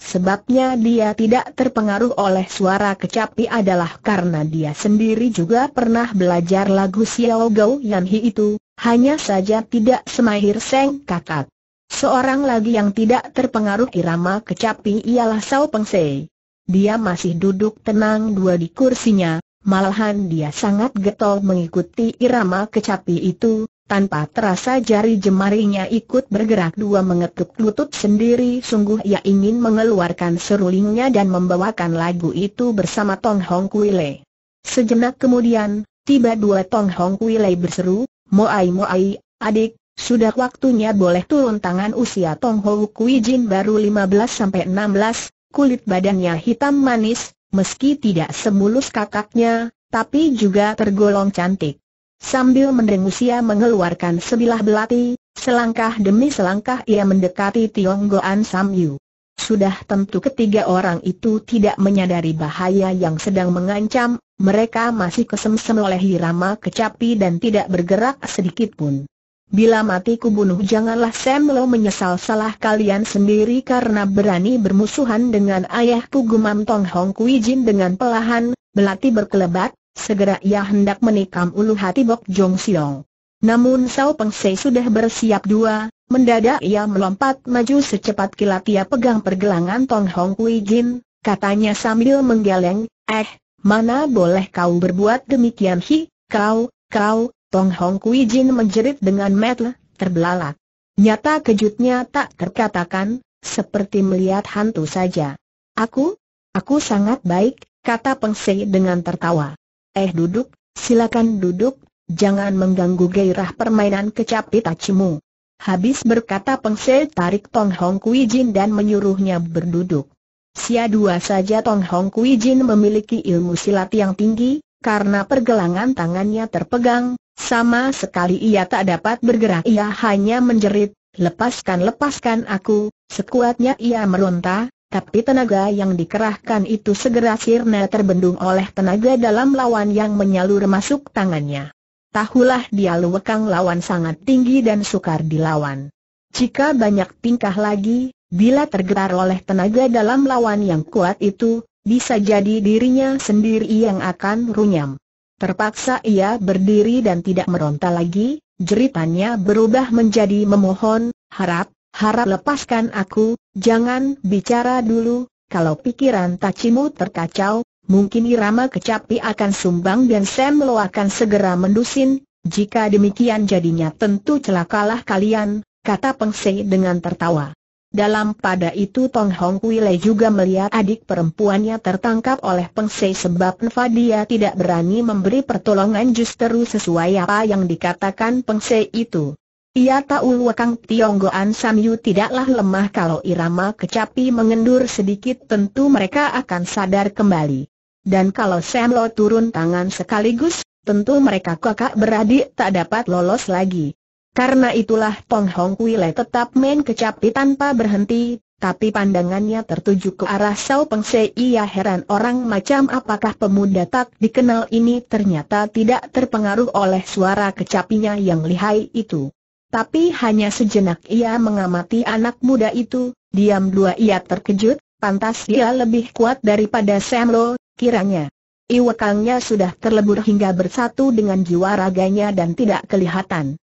Sebabnya dia tidak terpengaruh oleh suara kecapi adalah karena dia sendiri juga pernah belajar lagu Xiao Gao Yan Hi itu, hanya saja tidak semahir Seng Kakak. Seorang lagi yang tidak terpengaruh irama kecapi ialah Sao Peng Se. Dia masih duduk tenang dua di kursinya, malahan dia sangat getol mengikuti irama kecapi itu, tanpa terasa jari jemarinya ikut bergerak dua mengetuk lutut sendiri Sungguh ia ingin mengeluarkan serulingnya dan membawakan lagu itu bersama Tong Hong Kuile Sejenak kemudian, tiba dua Tong Hong Kuile berseru, Moai Moai, adik, sudah waktunya boleh turun tangan usia Tong Hong Kui Jin baru 15-16, kulit badannya hitam manis, meski tidak semulus kakaknya, tapi juga tergolong cantik Sambil mendengus ia mengeluarkan sebilah belati, selangkah demi selangkah ia mendekati Tiong Goan Sam Yu. Sudah tentu ketiga orang itu tidak menyadari bahaya yang sedang mengancam, mereka masih kesemsem oleh irama kecapi dan tidak bergerak sedikit pun. Bila mati ku bunuh janganlah Lo menyesal salah kalian sendiri karena berani bermusuhan dengan ayahku gumam Tong Hong Kui Jin dengan pelahan, belati berkelebat, Segera ia hendak menikam ulu hati Bok Jong Siong. Namun Sao Peng Se sudah bersiap dua, mendadak ia melompat maju secepat kilat ia pegang pergelangan Tong Hong Kui Jin, katanya sambil menggeleng, eh, mana boleh kau berbuat demikian hi, kau, kau, Tong Hong Kui Jin menjerit dengan metel, terbelalak. Nyata kejutnya tak terkatakan, seperti melihat hantu saja. Aku, aku sangat baik, kata Peng Se dengan tertawa. Eh duduk, silakan duduk, jangan mengganggu gairah permainan kecapi tacimu. Habis berkata pengse tarik Tong Hong Kui Jin dan menyuruhnya berduduk. Sia dua saja Tong Hong Kui Jin memiliki ilmu silat yang tinggi, karena pergelangan tangannya terpegang, sama sekali ia tak dapat bergerak ia hanya menjerit, lepaskan lepaskan aku, sekuatnya ia meronta, tapi tenaga yang dikerahkan itu segera sirna terbendung oleh tenaga dalam lawan yang menyalur masuk tangannya. Tahulah dia lewekang lawan sangat tinggi dan sukar dilawan. Jika banyak tingkah lagi, bila tergetar oleh tenaga dalam lawan yang kuat itu, bisa jadi dirinya sendiri yang akan runyam. Terpaksa ia berdiri dan tidak meronta lagi, jeritannya berubah menjadi memohon, harap, harap lepaskan aku, Jangan bicara dulu, kalau pikiran Tachimu terkacau, mungkin irama kecapi akan sumbang dan Sam lo akan segera mendusin, jika demikian jadinya tentu celakalah kalian, kata Peng Sei dengan tertawa. Dalam pada itu Tong Hong Wile juga melihat adik perempuannya tertangkap oleh Peng Sei sebab Nfa dia tidak berani memberi pertolongan justru sesuai apa yang dikatakan Peng Sei itu. Ia tahu Wakang Tionggoan Samyu tidaklah lemah kalau irama kecapi mengendur sedikit tentu mereka akan sadar kembali. Dan kalau Sam turun tangan sekaligus, tentu mereka kakak beradik tak dapat lolos lagi. Karena itulah Pong Hong Wile tetap main kecapi tanpa berhenti, tapi pandangannya tertuju ke arah Sao Peng Se. Ia heran orang macam apakah pemuda tak dikenal ini ternyata tidak terpengaruh oleh suara kecapinya yang lihai itu. Tapi hanya sejenak ia mengamati anak muda itu, diam dua ia terkejut, pantas dia lebih kuat daripada Sam Lo, kiranya. Kangnya sudah terlebur hingga bersatu dengan jiwa raganya dan tidak kelihatan.